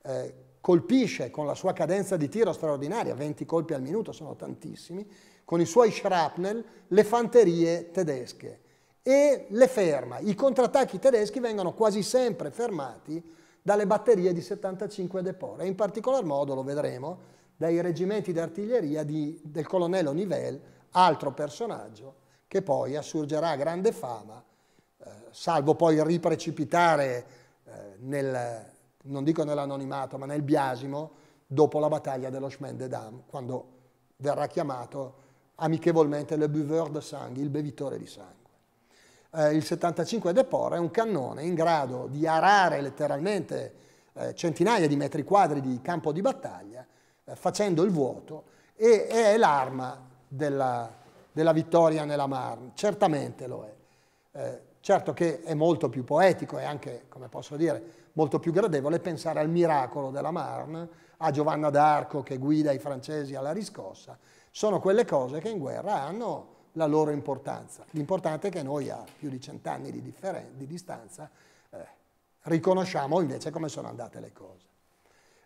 eh, colpisce con la sua cadenza di tiro straordinaria, 20 colpi al minuto sono tantissimi, con i suoi shrapnel, le fanterie tedesche e le ferma. I contrattacchi tedeschi vengono quasi sempre fermati dalle batterie di 75 Depor e in particolar modo, lo vedremo, dai reggimenti d'artiglieria del colonnello Nivelle, altro personaggio che poi assurgerà grande fama, eh, salvo poi riprecipitare eh, nel non dico nell'anonimato, ma nel biasimo, dopo la battaglia dello Schmendedam, quando verrà chiamato amichevolmente le buveur de sangue, il bevitore di sangue. Eh, il 75 Depor è un cannone in grado di arare letteralmente eh, centinaia di metri quadri di campo di battaglia, eh, facendo il vuoto, e è l'arma della, della, vittoria nella Marne, certamente lo è. Eh, certo che è molto più poetico e anche, come posso dire, molto più gradevole pensare al miracolo della Marne, a Giovanna d'Arco che guida i francesi alla riscossa. Sono quelle cose che in guerra hanno la loro importanza. L'importante è che noi a più di cent'anni di, di, distanza eh, riconosciamo invece come sono andate le cose.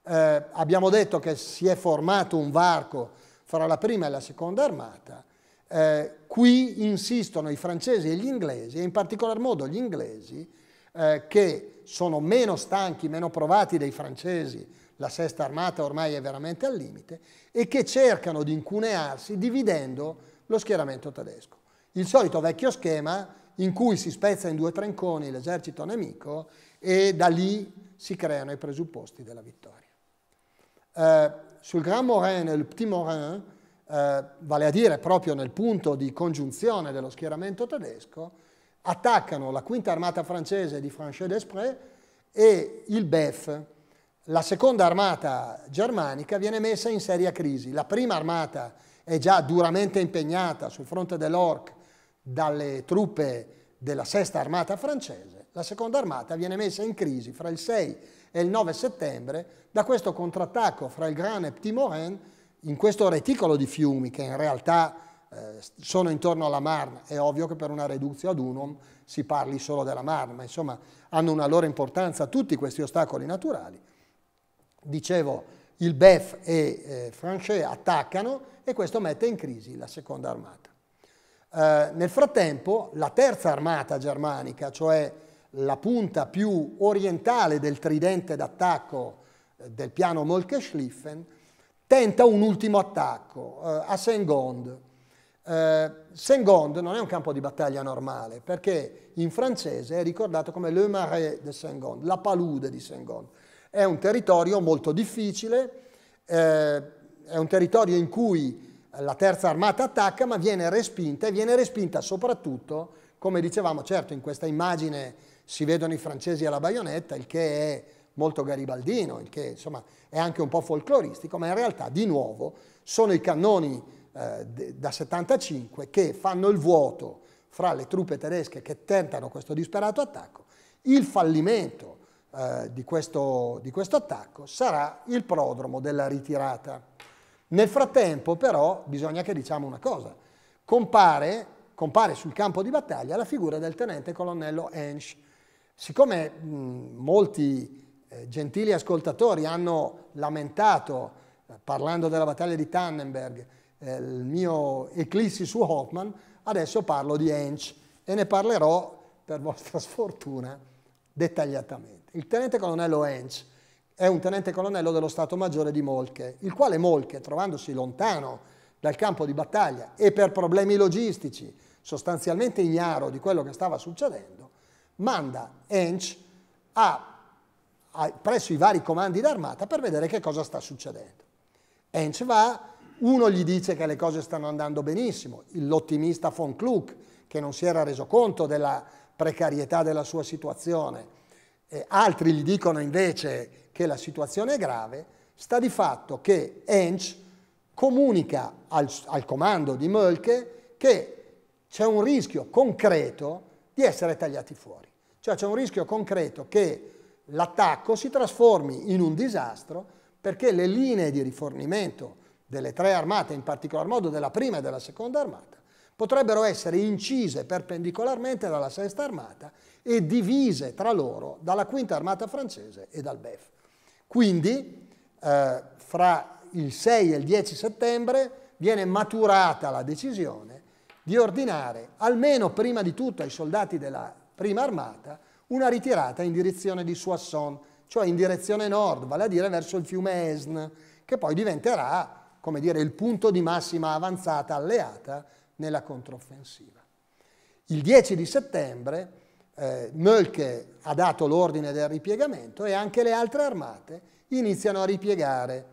Eh, abbiamo detto che si è formato un varco fra la prima e la seconda armata, eh, qui insistono i francesi e gli inglesi, e in particolar modo gli inglesi, eh, che sono meno stanchi, meno provati dei francesi, la sesta armata ormai è veramente al limite, e che cercano di incunearsi dividendo lo schieramento tedesco. Il solito vecchio schema in cui si spezza in due trenconi l'esercito nemico e da lì si creano i presupposti della vittoria. Eh, sul Grand Morin e il Petit Morin, eh, vale a dire proprio nel punto di congiunzione dello schieramento tedesco, attaccano la quinta armata francese di Franchet d'Esprit e il BEF, la seconda armata germanica, viene messa in seria crisi. La prima armata è già duramente impegnata sul fronte dell'Orc dalle truppe della sesta armata francese, la seconda armata viene messa in crisi fra il 6 e il 9 settembre da questo contrattacco fra il Gran e Petit in questo reticolo di fiumi che in realtà eh, sono intorno alla Marn, è ovvio che per una reduzio ad unum si parli solo della Marn, ma insomma hanno una loro importanza tutti questi ostacoli naturali. Dicevo, il BEF e eh, Franchet attaccano e questo mette in crisi la seconda armata. Eh, nel frattempo la terza armata germanica, cioè la punta più orientale del tridente d'attacco eh, del piano Molkeschliffen, tenta un ultimo attacco eh, a Sengond, eh, Saint-Gond non è un campo di battaglia normale, perché in francese è ricordato come le marais de Saint-Gond, la palude di Saint-Gond. È un territorio molto difficile, eh, è un territorio in cui la terza armata attacca, ma viene respinta e viene respinta soprattutto, come dicevamo, certo in questa immagine si vedono i francesi alla baionetta, il che è molto garibaldino, il che insomma è anche un po' folcloristico, ma in realtà di nuovo sono i cannoni eh, da 75 che fanno il vuoto fra le truppe tedesche che tentano questo disperato attacco, il fallimento eh, di, questo, di questo attacco sarà il prodromo della ritirata. Nel frattempo però bisogna che diciamo una cosa, compare, compare sul campo di battaglia la figura del tenente colonnello Hensch. Siccome mh, molti eh, gentili ascoltatori hanno lamentato, eh, parlando della battaglia di Tannenberg, eh, il mio Eclissi su Hoffman, adesso parlo di Hench e ne parlerò, per vostra sfortuna, dettagliatamente. Il tenente colonnello Hench è un tenente colonnello dello Stato Maggiore di Molche, il quale Molche, trovandosi lontano dal campo di battaglia e per problemi logistici, sostanzialmente ignaro di quello che stava succedendo, manda Hench a, a, presso i vari comandi d'armata per vedere che cosa sta succedendo. Hench va uno gli dice che le cose stanno andando benissimo, l'ottimista von Kluck, che non si era reso conto della precarietà della sua situazione, e altri gli dicono invece che la situazione è grave, sta di fatto che Ench comunica al, al comando di Mölke che c'è un rischio concreto di essere tagliati fuori. Cioè c'è un rischio concreto che l'attacco si trasformi in un disastro perché le linee di rifornimento delle tre armate, in particolar modo della prima e della seconda armata, potrebbero essere incise perpendicolarmente dalla sesta armata e divise tra loro dalla quinta armata francese e dal BEF. Quindi, eh, fra il 6 e il 10 settembre viene maturata la decisione di ordinare, almeno prima di tutto ai soldati della prima armata, una ritirata in direzione di Soissons, cioè in direzione nord, vale a dire verso il fiume Esne, che poi diventerà come dire, il punto di massima avanzata alleata nella controffensiva. Il 10 di settembre eh, Mölke ha dato l'ordine del ripiegamento e anche le altre armate iniziano a ripiegare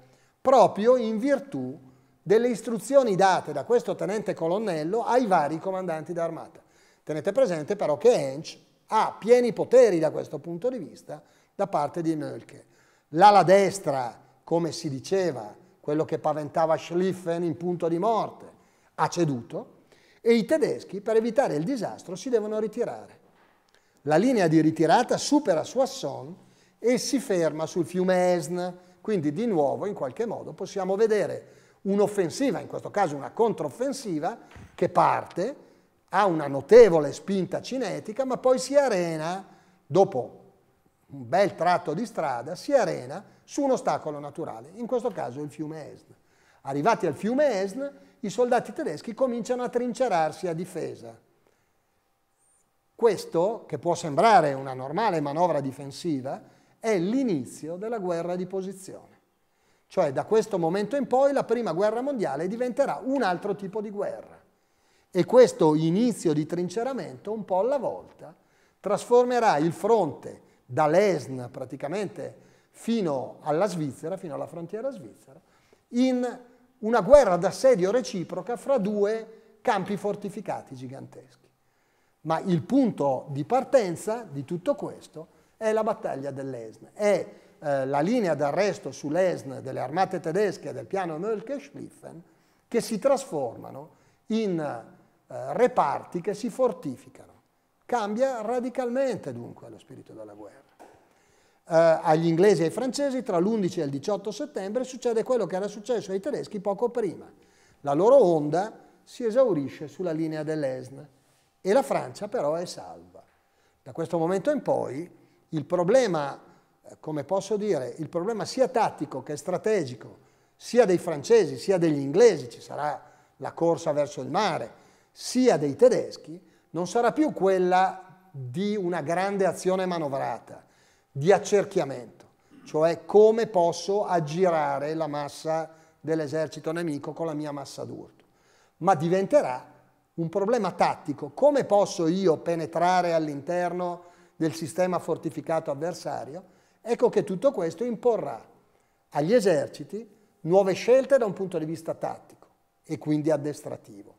proprio in virtù delle istruzioni date da questo tenente colonnello ai vari comandanti d'armata. Tenete presente però che Hensch ha pieni poteri da questo punto di vista da parte di Mölke. L'ala destra, come si diceva, quello che paventava Schlieffen in punto di morte, ha ceduto e i tedeschi per evitare il disastro si devono ritirare. La linea di ritirata supera Soissons e si ferma sul fiume Esne, quindi di nuovo in qualche modo possiamo vedere un'offensiva, in questo caso una controffensiva, che parte, ha una notevole spinta cinetica, ma poi si arena, dopo un bel tratto di strada, si arena su un ostacolo naturale, in questo caso il fiume Esn. Arrivati al fiume Esn, i soldati tedeschi cominciano a trincerarsi a difesa. Questo, che può sembrare una normale manovra difensiva, è l'inizio della guerra di posizione. Cioè da questo momento in poi la prima guerra mondiale diventerà un altro tipo di guerra. E questo inizio di trinceramento, un po' alla volta, trasformerà il fronte dall'Esn praticamente fino alla Svizzera, fino alla frontiera svizzera, in una guerra d'assedio reciproca fra due campi fortificati giganteschi. Ma il punto di partenza di tutto questo è la battaglia dell'Esne, è eh, la linea d'arresto sull'Esne delle armate tedesche del piano nölke che si trasformano in eh, reparti che si fortificano. Cambia radicalmente dunque lo spirito della guerra. Eh, agli inglesi e ai francesi tra l'11 e il 18 settembre succede quello che era successo ai tedeschi poco prima. La loro onda si esaurisce sulla linea dell'Esne e la Francia però è salva. Da questo momento in poi il problema, eh, come posso dire, il problema sia tattico che strategico, sia dei francesi sia degli inglesi, ci sarà la corsa verso il mare, sia dei tedeschi, non sarà più quella di una grande azione manovrata, di accerchiamento, cioè come posso aggirare la massa dell'esercito nemico con la mia massa d'urto. Ma diventerà un problema tattico, come posso io penetrare all'interno del sistema fortificato avversario? Ecco che tutto questo imporrà agli eserciti nuove scelte da un punto di vista tattico e quindi addestrativo,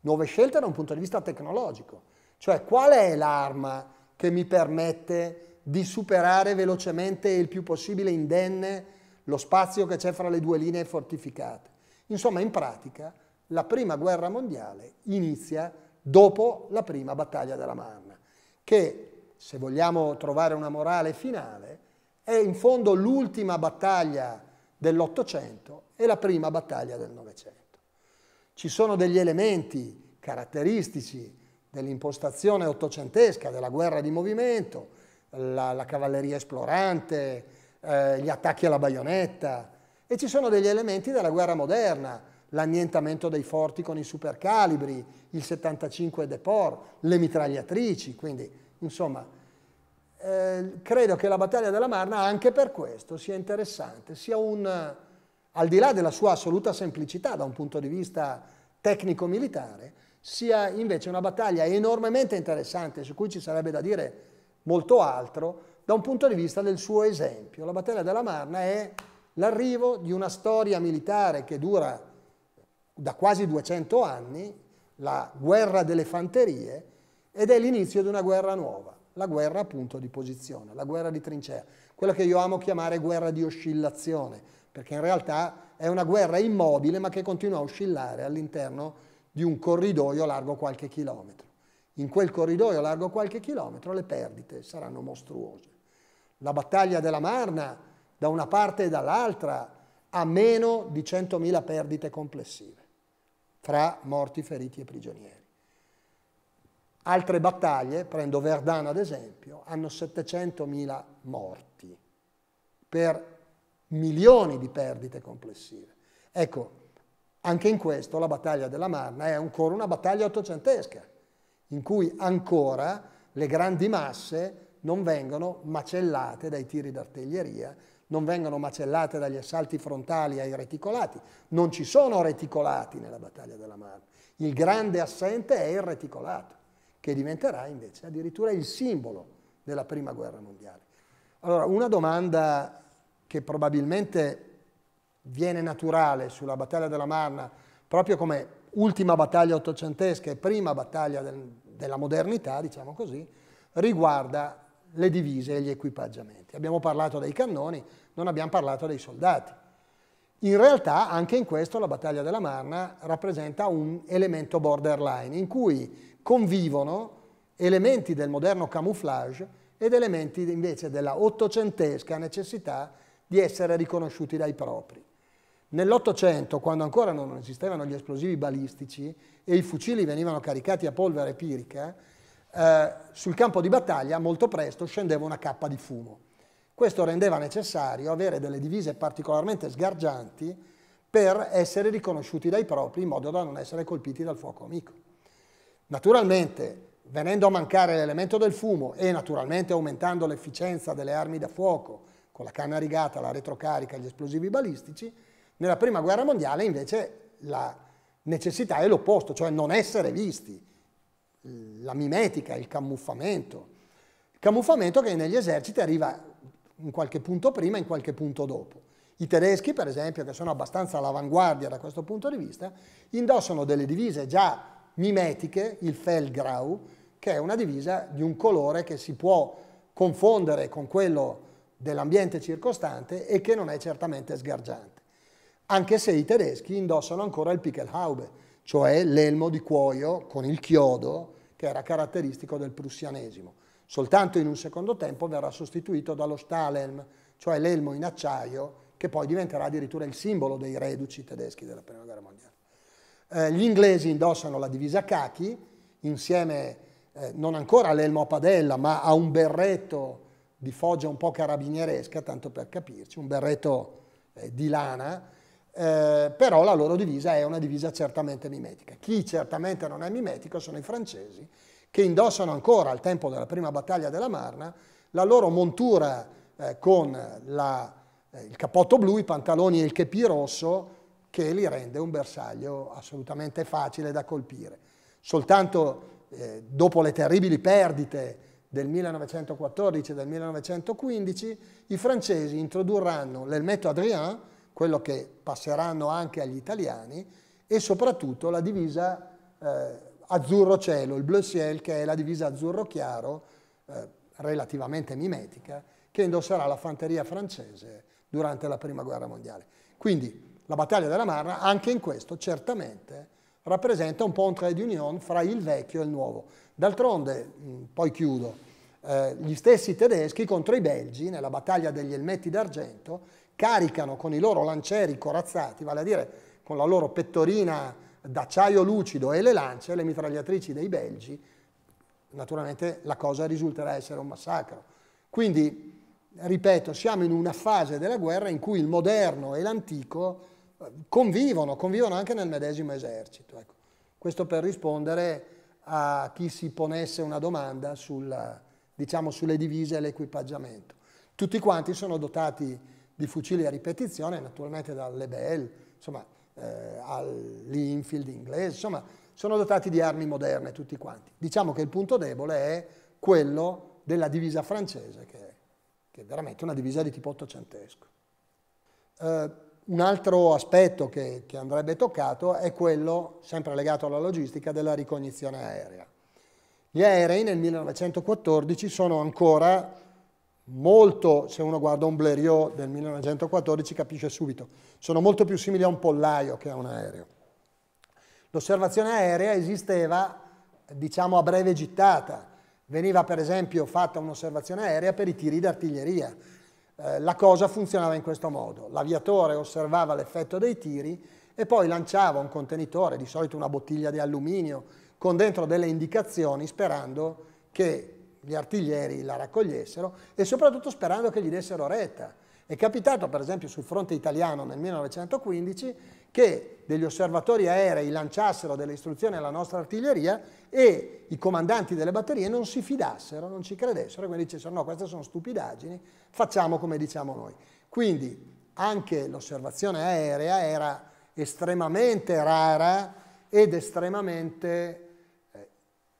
nuove scelte da un punto di vista tecnologico, cioè qual è l'arma che mi permette di superare velocemente e il più possibile indenne lo spazio che c'è fra le due linee fortificate. Insomma, in pratica, la prima guerra mondiale inizia dopo la prima battaglia della Marna, che, se vogliamo trovare una morale finale, è in fondo l'ultima battaglia dell'Ottocento e la prima battaglia del Novecento. Ci sono degli elementi caratteristici dell'impostazione ottocentesca della guerra di movimento, la, la cavalleria esplorante, eh, gli attacchi alla baionetta e ci sono degli elementi della guerra moderna, l'annientamento dei forti con i supercalibri, il 75 Deport, le mitragliatrici, quindi insomma eh, credo che la battaglia della Marna anche per questo sia interessante, sia un, al di là della sua assoluta semplicità da un punto di vista tecnico-militare, sia invece una battaglia enormemente interessante su cui ci sarebbe da dire molto altro da un punto di vista del suo esempio. La battaglia della Marna è l'arrivo di una storia militare che dura da quasi 200 anni, la guerra delle fanterie, ed è l'inizio di una guerra nuova, la guerra appunto di posizione, la guerra di trincea, quella che io amo chiamare guerra di oscillazione, perché in realtà è una guerra immobile ma che continua a oscillare all'interno di un corridoio largo qualche chilometro in quel corridoio largo qualche chilometro, le perdite saranno mostruose. La battaglia della Marna, da una parte e dall'altra, ha meno di 100.000 perdite complessive, fra morti, feriti e prigionieri. Altre battaglie, prendo Verdun ad esempio, hanno 700.000 morti per milioni di perdite complessive. Ecco, anche in questo la battaglia della Marna è ancora una battaglia ottocentesca in cui ancora le grandi masse non vengono macellate dai tiri d'artiglieria, non vengono macellate dagli assalti frontali ai reticolati. Non ci sono reticolati nella battaglia della Marne. Il grande assente è il reticolato, che diventerà invece addirittura il simbolo della prima guerra mondiale. Allora, una domanda che probabilmente viene naturale sulla battaglia della Marna, proprio come ultima battaglia ottocentesca e prima battaglia del, della modernità, diciamo così, riguarda le divise e gli equipaggiamenti. Abbiamo parlato dei cannoni, non abbiamo parlato dei soldati. In realtà anche in questo la battaglia della Marna rappresenta un elemento borderline in cui convivono elementi del moderno camouflage ed elementi invece della ottocentesca necessità di essere riconosciuti dai propri. Nell'Ottocento, quando ancora non esistevano gli esplosivi balistici e i fucili venivano caricati a polvere pirica, eh, sul campo di battaglia molto presto scendeva una cappa di fumo. Questo rendeva necessario avere delle divise particolarmente sgargianti per essere riconosciuti dai propri in modo da non essere colpiti dal fuoco amico. Naturalmente, venendo a mancare l'elemento del fumo e naturalmente aumentando l'efficienza delle armi da fuoco con la canna rigata, la retrocarica e gli esplosivi balistici, nella prima guerra mondiale invece la necessità è l'opposto, cioè non essere visti, la mimetica, il camuffamento. Il camuffamento che negli eserciti arriva in qualche punto prima e in qualche punto dopo. I tedeschi, per esempio, che sono abbastanza all'avanguardia da questo punto di vista, indossano delle divise già mimetiche, il Feldgrau, che è una divisa di un colore che si può confondere con quello dell'ambiente circostante e che non è certamente sgargiante anche se i tedeschi indossano ancora il Pickelhaube, cioè l'elmo di cuoio con il chiodo che era caratteristico del prussianesimo. Soltanto in un secondo tempo verrà sostituito dallo Stahlhelm, cioè l'elmo in acciaio che poi diventerà addirittura il simbolo dei reduci tedeschi della Prima Guerra Mondiale. Eh, gli inglesi indossano la divisa khaki insieme eh, non ancora all'elmo a padella, ma a un berretto di foggia un po' carabinieresca, tanto per capirci, un berretto eh, di lana eh, però la loro divisa è una divisa certamente mimetica. Chi certamente non è mimetico sono i francesi, che indossano ancora al tempo della prima battaglia della Marna la loro montura eh, con la, eh, il cappotto blu, i pantaloni e il chepi rosso, che li rende un bersaglio assolutamente facile da colpire. Soltanto eh, dopo le terribili perdite del 1914 e del 1915, i francesi introdurranno l'elmetto Adrien, quello che passeranno anche agli italiani, e soprattutto la divisa eh, azzurro cielo, il bleu ciel, che è la divisa azzurro chiaro, eh, relativamente mimetica, che indosserà la fanteria francese durante la Prima Guerra Mondiale. Quindi la battaglia della Marra anche in questo, certamente rappresenta un po' un trade union fra il vecchio e il nuovo. D'altronde, mm, poi chiudo, eh, gli stessi tedeschi contro i belgi nella battaglia degli Elmetti d'Argento caricano con i loro lancieri corazzati, vale a dire con la loro pettorina d'acciaio lucido e le lance, le mitragliatrici dei belgi, naturalmente la cosa risulterà essere un massacro. Quindi, ripeto, siamo in una fase della guerra in cui il moderno e l'antico eh, convivono, convivono anche nel medesimo esercito. Ecco. Questo per rispondere a chi si ponesse una domanda sul, diciamo, sulle divise e l'equipaggiamento. Tutti quanti sono dotati di di fucili a ripetizione, naturalmente dalle Bell, insomma, eh, all'Infield inglese, insomma, sono dotati di armi moderne tutti quanti. Diciamo che il punto debole è quello della divisa francese, che è, che è veramente una divisa di tipo ottocentesco. Eh, un altro aspetto che, che andrebbe toccato è quello, sempre legato alla logistica, della ricognizione aerea. Gli aerei nel 1914 sono ancora molto, se uno guarda un Blériot del 1914 capisce subito, sono molto più simili a un pollaio che a un aereo. L'osservazione aerea esisteva, diciamo, a breve gittata. Veniva per esempio fatta un'osservazione aerea per i tiri d'artiglieria. Eh, la cosa funzionava in questo modo. L'aviatore osservava l'effetto dei tiri e poi lanciava un contenitore, di solito una bottiglia di alluminio, con dentro delle indicazioni sperando che gli artiglieri la raccogliessero e soprattutto sperando che gli dessero retta. È capitato per esempio sul fronte italiano nel 1915 che degli osservatori aerei lanciassero delle istruzioni alla nostra artiglieria e i comandanti delle batterie non si fidassero, non ci credessero e quindi dicessero no, queste sono stupidaggini, facciamo come diciamo noi. Quindi anche l'osservazione aerea era estremamente rara ed estremamente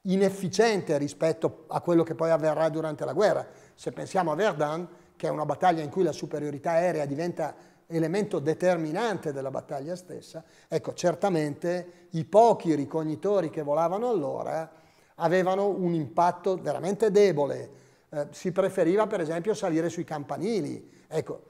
inefficiente rispetto a quello che poi avverrà durante la guerra. Se pensiamo a Verdun, che è una battaglia in cui la superiorità aerea diventa elemento determinante della battaglia stessa, ecco, certamente i pochi ricognitori che volavano allora avevano un impatto veramente debole. Eh, si preferiva per esempio salire sui campanili. Ecco,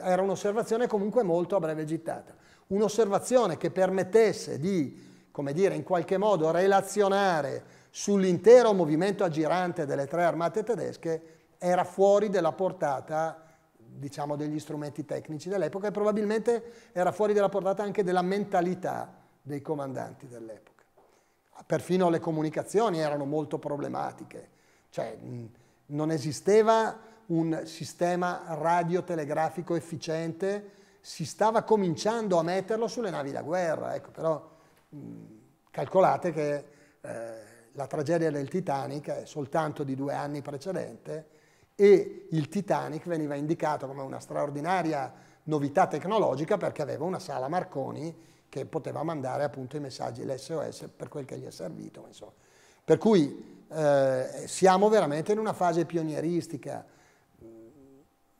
era un'osservazione comunque molto a breve gittata. Un'osservazione che permettesse di, come dire, in qualche modo relazionare sull'intero movimento aggirante delle tre armate tedesche era fuori della portata diciamo, degli strumenti tecnici dell'epoca e probabilmente era fuori della portata anche della mentalità dei comandanti dell'epoca. Perfino le comunicazioni erano molto problematiche, cioè non esisteva un sistema radiotelegrafico efficiente, si stava cominciando a metterlo sulle navi da guerra, ecco, però calcolate che eh, la tragedia del Titanic è soltanto di due anni precedente e il Titanic veniva indicato come una straordinaria novità tecnologica perché aveva una sala Marconi che poteva mandare appunto i messaggi, l'SOS per quel che gli è servito. Insomma. Per cui eh, siamo veramente in una fase pionieristica.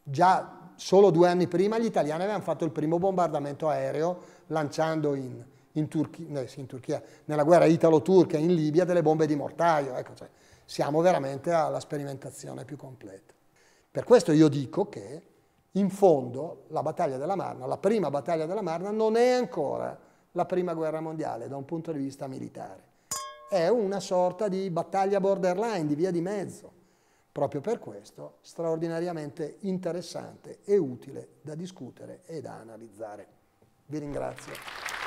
Già solo due anni prima gli italiani avevano fatto il primo bombardamento aereo lanciando in in, Turchi, no, sì, in Turchia, nella guerra italo-turca in Libia delle bombe di mortaio. Ecco, cioè, siamo veramente alla sperimentazione più completa. Per questo io dico che in fondo la battaglia della Marna, la prima battaglia della Marna, non è ancora la prima guerra mondiale da un punto di vista militare. È una sorta di battaglia borderline, di via di mezzo. Proprio per questo straordinariamente interessante e utile da discutere e da analizzare. Vi ringrazio.